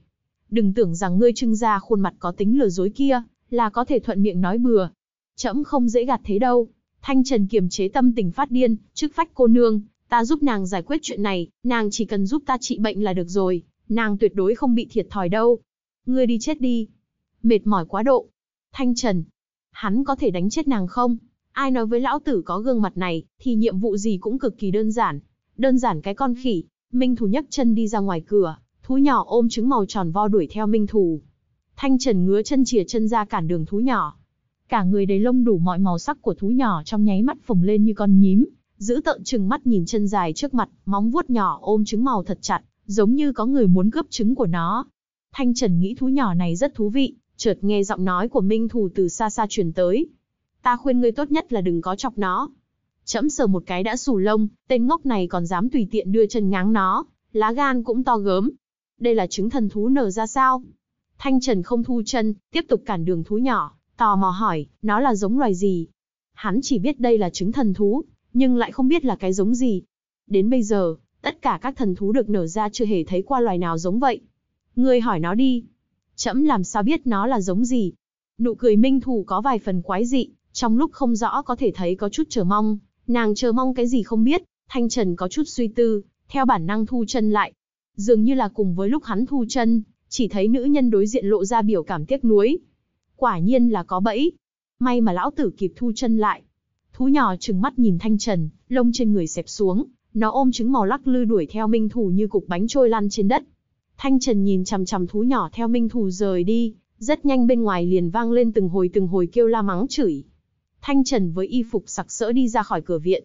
Đừng tưởng rằng ngươi trưng ra khuôn mặt có tính lừa dối kia, là có thể thuận miệng nói bừa. Chấm không dễ gạt thế đâu. Thanh Trần kiềm chế tâm tình phát điên, chức phách cô nương, Ta giúp nàng giải quyết chuyện này, nàng chỉ cần giúp ta trị bệnh là được rồi, nàng tuyệt đối không bị thiệt thòi đâu. Ngươi đi chết đi. Mệt mỏi quá độ. Thanh Trần. Hắn có thể đánh chết nàng không? Ai nói với lão tử có gương mặt này, thì nhiệm vụ gì cũng cực kỳ đơn giản. Đơn giản cái con khỉ. Minh Thù nhấc chân đi ra ngoài cửa, thú nhỏ ôm trứng màu tròn vo đuổi theo Minh Thù. Thanh Trần ngứa chân chìa chân ra cản đường thú nhỏ. Cả người đầy lông đủ mọi màu sắc của thú nhỏ trong nháy mắt phồng lên như con nhím, giữ tợn chừng mắt nhìn chân dài trước mặt, móng vuốt nhỏ ôm trứng màu thật chặt, giống như có người muốn cướp trứng của nó. Thanh Trần nghĩ thú nhỏ này rất thú vị, chợt nghe giọng nói của Minh Thù từ xa xa truyền tới. Ta khuyên ngươi tốt nhất là đừng có chọc nó. Chẫm sờ một cái đã xù lông, tên ngốc này còn dám tùy tiện đưa chân ngáng nó, lá gan cũng to gớm. Đây là trứng thần thú nở ra sao? Thanh Trần không thu chân, tiếp tục cản đường thú nhỏ, tò mò hỏi, nó là giống loài gì? Hắn chỉ biết đây là trứng thần thú, nhưng lại không biết là cái giống gì. Đến bây giờ, tất cả các thần thú được nở ra chưa hề thấy qua loài nào giống vậy. Ngươi hỏi nó đi. chậm làm sao biết nó là giống gì? Nụ cười minh thủ có vài phần quái dị, trong lúc không rõ có thể thấy có chút chờ mong, nàng chờ mong cái gì không biết, thanh trần có chút suy tư, theo bản năng thu chân lại. Dường như là cùng với lúc hắn thu chân, chỉ thấy nữ nhân đối diện lộ ra biểu cảm tiếc nuối. Quả nhiên là có bẫy. May mà lão tử kịp thu chân lại, Thú nhỏ trừng mắt nhìn Thanh Trần, lông trên người xẹp xuống, nó ôm trứng màu lắc lư đuổi theo Minh Thủ như cục bánh trôi lăn trên đất. Thanh Trần nhìn chằm chằm thú nhỏ theo Minh Thủ rời đi, rất nhanh bên ngoài liền vang lên từng hồi từng hồi kêu la mắng chửi. Thanh Trần với y phục sặc sỡ đi ra khỏi cửa viện.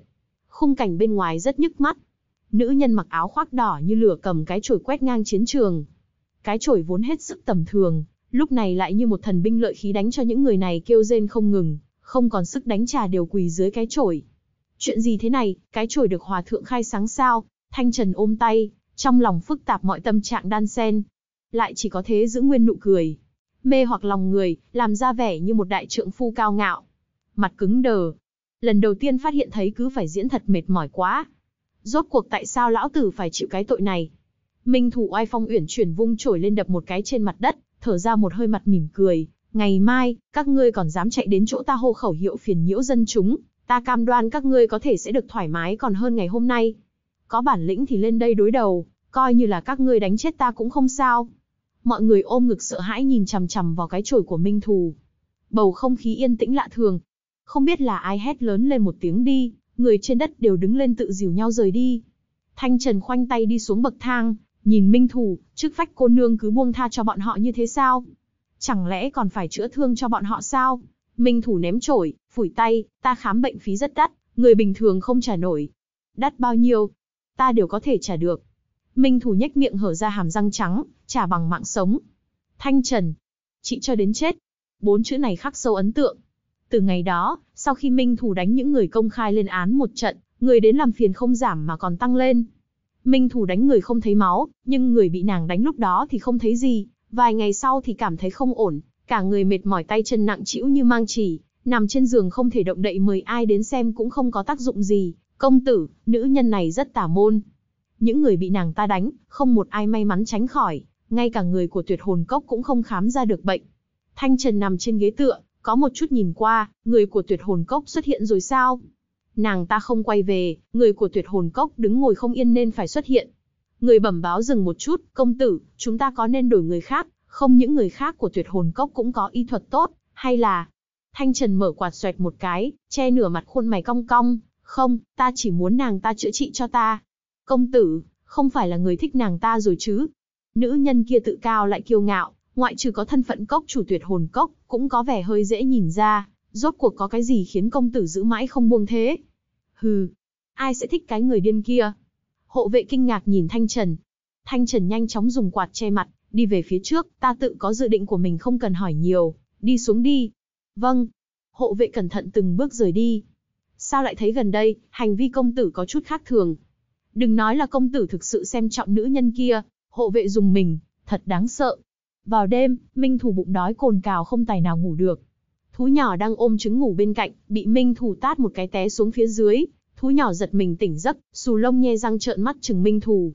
Khung cảnh bên ngoài rất nhức mắt. Nữ nhân mặc áo khoác đỏ như lửa cầm cái chổi quét ngang chiến trường. Cái chổi vốn hết sức tầm thường, lúc này lại như một thần binh lợi khí đánh cho những người này kêu rên không ngừng, không còn sức đánh trà đều quỳ dưới cái chổi. Chuyện gì thế này, cái chổi được hòa thượng khai sáng sao? Thanh Trần ôm tay, trong lòng phức tạp mọi tâm trạng đan xen, lại chỉ có thế giữ nguyên nụ cười, mê hoặc lòng người, làm ra vẻ như một đại trượng phu cao ngạo. Mặt cứng đờ, lần đầu tiên phát hiện thấy cứ phải diễn thật mệt mỏi quá. Rốt cuộc tại sao lão tử phải chịu cái tội này? Minh thủ oai phong uyển chuyển vung trổi lên đập một cái trên mặt đất, thở ra một hơi mặt mỉm cười, Ngày mai, các ngươi còn dám chạy đến chỗ ta hô khẩu hiệu phiền nhiễu dân chúng, ta cam đoan các ngươi có thể sẽ được thoải mái còn hơn ngày hôm nay. Có bản lĩnh thì lên đây đối đầu, coi như là các ngươi đánh chết ta cũng không sao. Mọi người ôm ngực sợ hãi nhìn chằm chằm vào cái chổi của Minh Thù. Bầu không khí yên tĩnh lạ thường. Không biết là ai hét lớn lên một tiếng đi, người trên đất đều đứng lên tự dìu nhau rời đi. Thanh Trần khoanh tay đi xuống bậc thang, nhìn Minh Thù, chức phách cô nương cứ buông tha cho bọn họ như thế sao? Chẳng lẽ còn phải chữa thương cho bọn họ sao? Minh thủ ném chổi, phủi tay, ta khám bệnh phí rất đắt, người bình thường không trả nổi. Đắt bao nhiêu? Ta đều có thể trả được. Minh thủ nhếch miệng hở ra hàm răng trắng, trả bằng mạng sống. Thanh Trần. Chị cho đến chết. Bốn chữ này khắc sâu ấn tượng. Từ ngày đó, sau khi Minh thủ đánh những người công khai lên án một trận, người đến làm phiền không giảm mà còn tăng lên. Minh thủ đánh người không thấy máu, nhưng người bị nàng đánh lúc đó thì không thấy gì. Vài ngày sau thì cảm thấy không ổn, cả người mệt mỏi tay chân nặng trĩu như mang chỉ, nằm trên giường không thể động đậy mời ai đến xem cũng không có tác dụng gì. Công tử, nữ nhân này rất tà môn. Những người bị nàng ta đánh, không một ai may mắn tránh khỏi, ngay cả người của tuyệt hồn cốc cũng không khám ra được bệnh. Thanh Trần nằm trên ghế tựa, có một chút nhìn qua, người của tuyệt hồn cốc xuất hiện rồi sao? Nàng ta không quay về, người của tuyệt hồn cốc đứng ngồi không yên nên phải xuất hiện. Người bẩm báo dừng một chút, công tử, chúng ta có nên đổi người khác, không những người khác của tuyệt hồn cốc cũng có y thuật tốt, hay là... Thanh Trần mở quạt xoẹt một cái, che nửa mặt khuôn mày cong cong, không, ta chỉ muốn nàng ta chữa trị cho ta. Công tử, không phải là người thích nàng ta rồi chứ. Nữ nhân kia tự cao lại kiêu ngạo, ngoại trừ có thân phận cốc chủ tuyệt hồn cốc, cũng có vẻ hơi dễ nhìn ra, rốt cuộc có cái gì khiến công tử giữ mãi không buông thế. Hừ, ai sẽ thích cái người điên kia? Hộ vệ kinh ngạc nhìn Thanh Trần. Thanh Trần nhanh chóng dùng quạt che mặt, đi về phía trước, ta tự có dự định của mình không cần hỏi nhiều, đi xuống đi. Vâng. Hộ vệ cẩn thận từng bước rời đi. Sao lại thấy gần đây, hành vi công tử có chút khác thường. Đừng nói là công tử thực sự xem trọng nữ nhân kia, hộ vệ dùng mình, thật đáng sợ. Vào đêm, Minh Thù bụng đói cồn cào không tài nào ngủ được. Thú nhỏ đang ôm trứng ngủ bên cạnh, bị Minh Thù tát một cái té xuống phía dưới, Thú nhỏ giật mình tỉnh giấc, xù lông nhe răng trợn mắt chừng minh thù.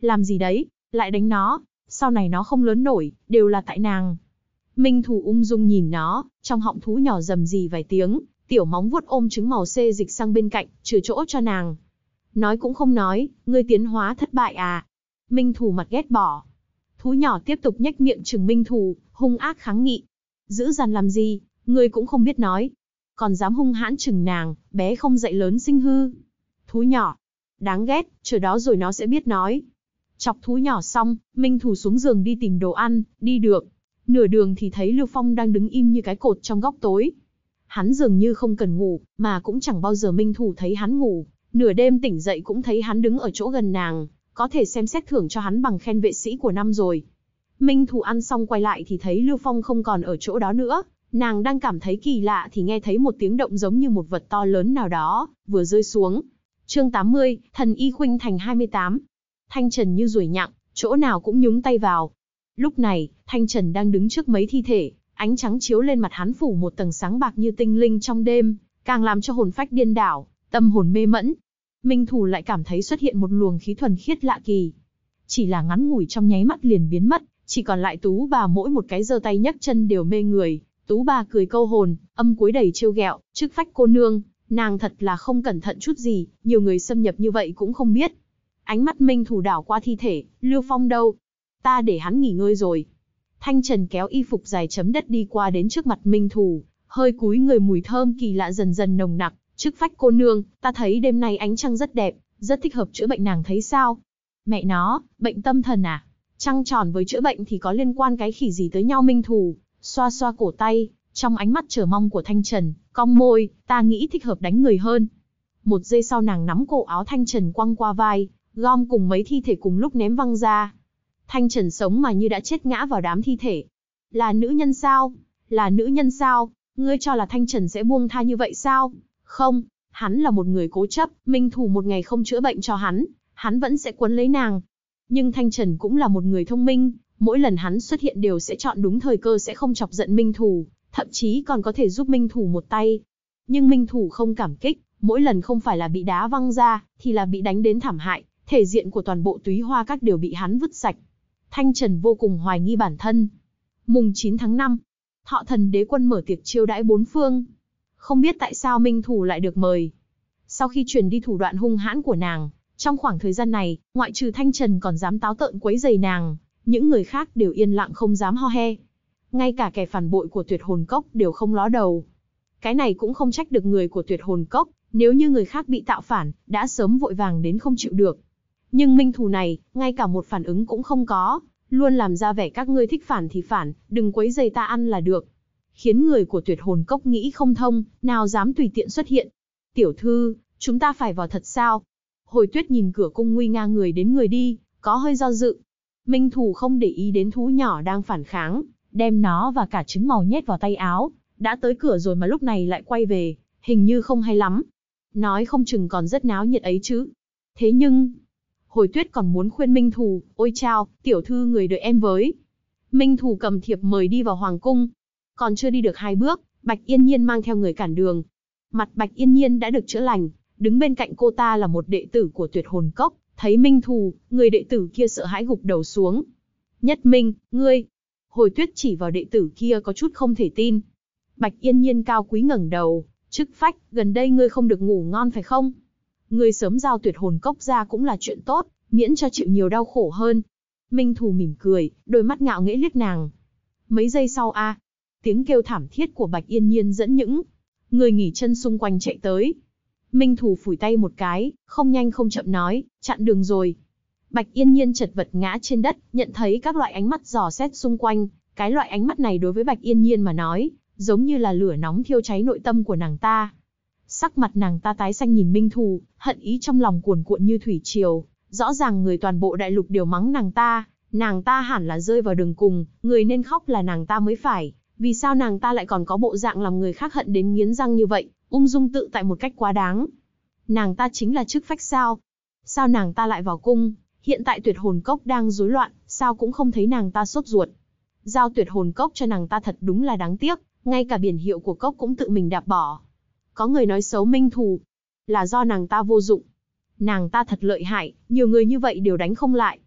Làm gì đấy, lại đánh nó, sau này nó không lớn nổi, đều là tại nàng. Minh thù ung dung nhìn nó, trong họng thú nhỏ rầm rì vài tiếng, tiểu móng vuốt ôm trứng màu xê dịch sang bên cạnh, trừ chỗ cho nàng. Nói cũng không nói, ngươi tiến hóa thất bại à. Minh thù mặt ghét bỏ. Thú nhỏ tiếp tục nhếch miệng chừng minh thù, hung ác kháng nghị. Giữ dằn làm gì, ngươi cũng không biết nói, còn dám hung hãn chừng nàng, bé không dậy lớn sinh hư. Thú nhỏ, đáng ghét, chờ đó rồi nó sẽ biết nói. Chọc thú nhỏ xong, Minh thủ xuống giường đi tìm đồ ăn, đi được. Nửa đường thì thấy Lưu Phong đang đứng im như cái cột trong góc tối. Hắn dường như không cần ngủ, mà cũng chẳng bao giờ Minh thủ thấy hắn ngủ. Nửa đêm tỉnh dậy cũng thấy hắn đứng ở chỗ gần nàng, có thể xem xét thưởng cho hắn bằng khen vệ sĩ của năm rồi. Minh thủ ăn xong quay lại thì thấy Lưu Phong không còn ở chỗ đó nữa, Nàng đang cảm thấy kỳ lạ thì nghe thấy một tiếng động giống như một vật to lớn nào đó, vừa rơi xuống. chương 80, thần y khuynh thành 28. Thanh Trần như ruồi nhặng, chỗ nào cũng nhúng tay vào. Lúc này, Thanh Trần đang đứng trước mấy thi thể, ánh trắng chiếu lên mặt hắn phủ một tầng sáng bạc như tinh linh trong đêm, càng làm cho hồn phách điên đảo, tâm hồn mê mẫn. Minh Thù lại cảm thấy xuất hiện một luồng khí thuần khiết lạ kỳ. Chỉ là ngắn ngủi trong nháy mắt liền biến mất, chỉ còn lại tú bà mỗi một cái giơ tay nhấc chân đều mê người, Tú bà cười câu hồn, âm cuối đầy trêu ghẹo, trước phách cô nương, nàng thật là không cẩn thận chút gì, nhiều người xâm nhập như vậy cũng không biết. Ánh mắt Minh Thủ đảo qua thi thể, Lưu Phong đâu? Ta để hắn nghỉ ngơi rồi. Thanh Trần kéo y phục dài chấm đất đi qua đến trước mặt Minh Thủ, hơi cúi người mùi thơm kỳ lạ dần dần nồng nặc, trước phách cô nương, ta thấy đêm nay ánh trăng rất đẹp, rất thích hợp chữa bệnh nàng thấy sao? Mẹ nó, bệnh tâm thần à? Trăng tròn với chữa bệnh thì có liên quan cái khỉ gì tới nhau Minh Thủ? xoa xoa cổ tay, trong ánh mắt chờ mong của Thanh Trần, cong môi, ta nghĩ thích hợp đánh người hơn. Một giây sau nàng nắm cổ áo Thanh Trần quăng qua vai, gom cùng mấy thi thể cùng lúc ném văng ra. Thanh Trần sống mà như đã chết ngã vào đám thi thể. Là nữ nhân sao? Là nữ nhân sao? Ngươi cho là Thanh Trần sẽ buông tha như vậy sao? Không, hắn là một người cố chấp, minh thủ một ngày không chữa bệnh cho hắn, hắn vẫn sẽ quấn lấy nàng. Nhưng Thanh Trần cũng là một người thông minh, Mỗi lần hắn xuất hiện đều sẽ chọn đúng thời cơ sẽ không chọc giận Minh Thủ, thậm chí còn có thể giúp Minh Thủ một tay. Nhưng Minh Thủ không cảm kích, mỗi lần không phải là bị đá văng ra, thì là bị đánh đến thảm hại, thể diện của toàn bộ túy hoa các đều bị hắn vứt sạch. Thanh Trần vô cùng hoài nghi bản thân. Mùng 9 tháng 5, Thọ Thần Đế Quân mở tiệc chiêu đãi bốn phương. Không biết tại sao Minh Thủ lại được mời. Sau khi truyền đi thủ đoạn hung hãn của nàng, trong khoảng thời gian này, ngoại trừ Thanh Trần còn dám táo tợn quấy giày nàng, những người khác đều yên lặng không dám ho he. Ngay cả kẻ phản bội của tuyệt hồn cốc đều không ló đầu. Cái này cũng không trách được người của tuyệt hồn cốc, nếu như người khác bị tạo phản, đã sớm vội vàng đến không chịu được. Nhưng minh thù này, ngay cả một phản ứng cũng không có, luôn làm ra vẻ các ngươi thích phản thì phản, đừng quấy giày ta ăn là được. Khiến người của tuyệt hồn cốc nghĩ không thông, nào dám tùy tiện xuất hiện. Tiểu thư, chúng ta phải vào thật sao? Hồi tuyết nhìn cửa cung nguy nga người đến người đi, có hơi do dự, Minh Thù không để ý đến thú nhỏ đang phản kháng, đem nó và cả trứng màu nhét vào tay áo, đã tới cửa rồi mà lúc này lại quay về, hình như không hay lắm. Nói không chừng còn rất náo nhiệt ấy chứ. Thế nhưng, hồi tuyết còn muốn khuyên Minh Thù, ôi chao, tiểu thư người đợi em với. Minh Thù cầm thiệp mời đi vào Hoàng Cung. Còn chưa đi được hai bước, Bạch Yên Nhiên mang theo người cản đường. Mặt Bạch Yên Nhiên đã được chữa lành, đứng bên cạnh cô ta là một đệ tử của tuyệt hồn cốc, Thấy Minh Thù, người đệ tử kia sợ hãi gục đầu xuống. Nhất Minh, ngươi. Hồi tuyết chỉ vào đệ tử kia có chút không thể tin. Bạch Yên Nhiên cao quý ngẩng đầu, chức phách, gần đây ngươi không được ngủ ngon phải không? Ngươi sớm giao tuyệt hồn cốc ra cũng là chuyện tốt, miễn cho chịu nhiều đau khổ hơn. Minh Thù mỉm cười, đôi mắt ngạo nghễ liếc nàng. Mấy giây sau a, tiếng kêu thảm thiết của Bạch Yên Nhiên dẫn những người nghỉ chân xung quanh chạy tới, Minh Thù phủi tay một cái, không nhanh không chậm nói, chặn đường rồi. Bạch Yên Nhiên chật vật ngã trên đất, nhận thấy các loại ánh mắt dò xét xung quanh, cái loại ánh mắt này đối với Bạch Yên Nhiên mà nói, giống như là lửa nóng thiêu cháy nội tâm của nàng ta. Sắc mặt nàng ta tái xanh nhìn Minh Thù, hận ý trong lòng cuồn cuộn như thủy triều, rõ ràng người toàn bộ đại lục đều mắng nàng ta, nàng ta hẳn là rơi vào đường cùng, người nên khóc là nàng ta mới phải, vì sao nàng ta lại còn có bộ dạng làm người khác hận đến nghiến răng như vậy, ung dung tự tại một cách quá đáng. Nàng ta chính là chức phách sao? Sao nàng ta lại vào cung? Hiện tại tuyệt hồn cốc đang rối loạn, sao cũng không thấy nàng ta sốt ruột. Giao tuyệt hồn cốc cho nàng ta thật đúng là đáng tiếc, ngay cả biển hiệu của cốc cũng tự mình đạp bỏ. Có người nói xấu minh thù, là do nàng ta vô dụng. Nàng ta thật lợi hại, nhiều người như vậy đều đánh không lại.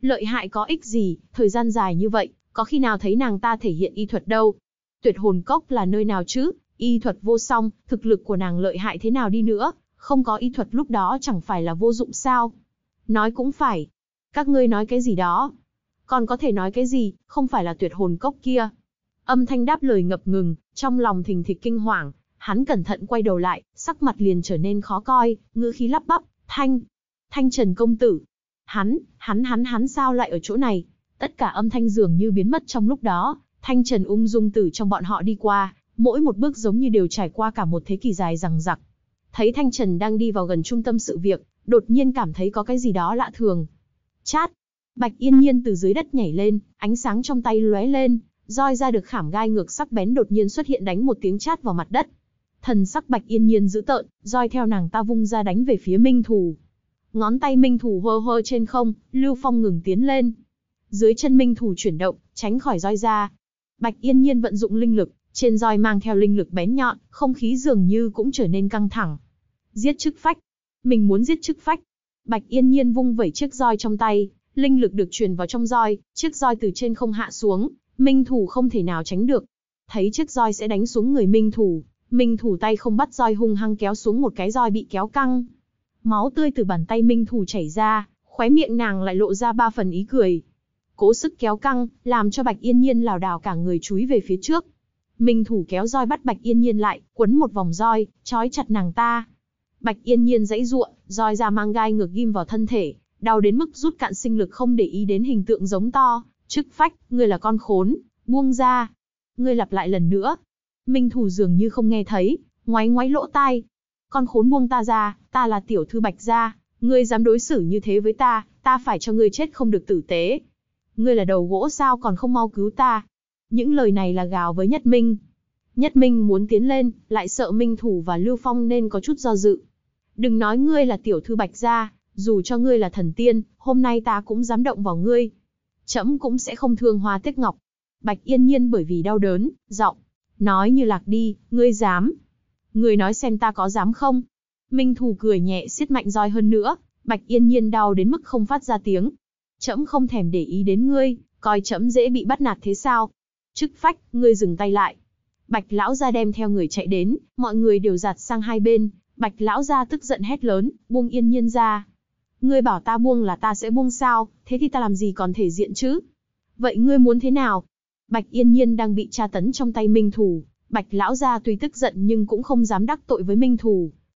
Lợi hại có ích gì, thời gian dài như vậy, có khi nào thấy nàng ta thể hiện y thuật đâu. Tuyệt hồn cốc là nơi nào chứ, Y thuật vô song, thực lực của nàng lợi hại thế nào đi nữa, không có y thuật lúc đó chẳng phải là vô dụng sao. Nói cũng phải. Các ngươi nói cái gì đó. Còn có thể nói cái gì, không phải là tuyệt hồn cốc kia. Âm thanh đáp lời ngập ngừng, trong lòng thình thịch kinh hoàng, hắn cẩn thận quay đầu lại, sắc mặt liền trở nên khó coi, ngữ khí lắp bắp, thanh, thanh trần công tử. Hắn, hắn hắn hắn sao lại ở chỗ này? Tất cả âm thanh dường như biến mất trong lúc đó, thanh trần ung dung tử trong bọn họ đi qua, mỗi một bước giống như đều trải qua cả một thế kỷ dài rằng rặc. Thấy Thanh Trần đang đi vào gần trung tâm sự việc, đột nhiên cảm thấy có cái gì đó lạ thường. Chát! Bạch Yên Nhiên từ dưới đất nhảy lên, ánh sáng trong tay lóe lên, roi ra được khảm gai ngược sắc bén đột nhiên xuất hiện đánh một tiếng chát vào mặt đất. Thần sắc Bạch Yên Nhiên dữ tợn, roi theo nàng ta vung ra đánh về phía Minh Thù. Ngón tay Minh Thù hơ hơ trên không, Lưu Phong ngừng tiến lên. Dưới chân Minh Thù chuyển động, tránh khỏi roi ra. Bạch Yên Nhiên vận dụng linh lực, trên roi mang theo linh lực bén nhọn, không khí dường như cũng trở nên căng thẳng. Giết chức phách. Mình muốn giết chức phách. Bạch Yên Nhiên vung vẩy chiếc roi trong tay, linh lực được truyền vào trong roi, chiếc roi từ trên không hạ xuống, Minh Thủ không thể nào tránh được. Thấy chiếc roi sẽ đánh xuống người Minh Thủ, Minh Thủ tay không bắt roi hung hăng kéo xuống một cái roi bị kéo căng. Máu tươi từ bàn tay Minh Thủ chảy ra, khóe miệng nàng lại lộ ra ba phần ý cười. Cố sức kéo căng, làm cho Bạch Yên Nhiên lảo đảo cả người chúi về phía trước. Minh thủ kéo roi bắt Bạch Yên Nhiên lại, quấn một vòng roi, trói chặt nàng ta. Bạch Yên Nhiên dãy ruộng, roi ra mang gai ngược ghim vào thân thể, đau đến mức rút cạn sinh lực không để ý đến hình tượng giống to, chức phách, ngươi là con khốn, buông ra. Ngươi lặp lại lần nữa. Minh thủ dường như không nghe thấy, ngoáy ngoáy lỗ tai. Con khốn buông ta ra, ta là tiểu thư Bạch gia, ngươi dám đối xử như thế với ta, ta phải cho ngươi chết không được tử tế. Ngươi là đầu gỗ sao còn không mau cứu ta, những lời này là gào với Nhất Minh. Nhất Minh muốn tiến lên, lại sợ Minh Thủ và Lưu Phong nên có chút do dự. Đừng nói ngươi là tiểu thư Bạch Gia, dù cho ngươi là thần tiên, hôm nay ta cũng dám động vào ngươi. Chấm cũng sẽ không thương hoa tiếc ngọc. Bạch Yên Nhiên bởi vì đau đớn, giọng, nói như lạc đi, ngươi dám. Ngươi nói xem ta có dám không? Minh Thù cười nhẹ siết mạnh roi hơn nữa, Bạch Yên Nhiên đau đến mức không phát ra tiếng. Chấm không thèm để ý đến ngươi, coi chấm dễ bị bắt nạt thế sao? Chức phách, ngươi dừng tay lại. Bạch lão ra đem theo người chạy đến, mọi người đều giạt sang hai bên. Bạch lão ra tức giận hét lớn, buông yên nhiên ra. Ngươi bảo ta buông là ta sẽ buông sao, thế thì ta làm gì còn thể diện chứ? Vậy ngươi muốn thế nào? Bạch yên nhiên đang bị tra tấn trong tay Minh Thủ. Bạch lão ra tuy tức giận nhưng cũng không dám đắc tội với Minh Thủ,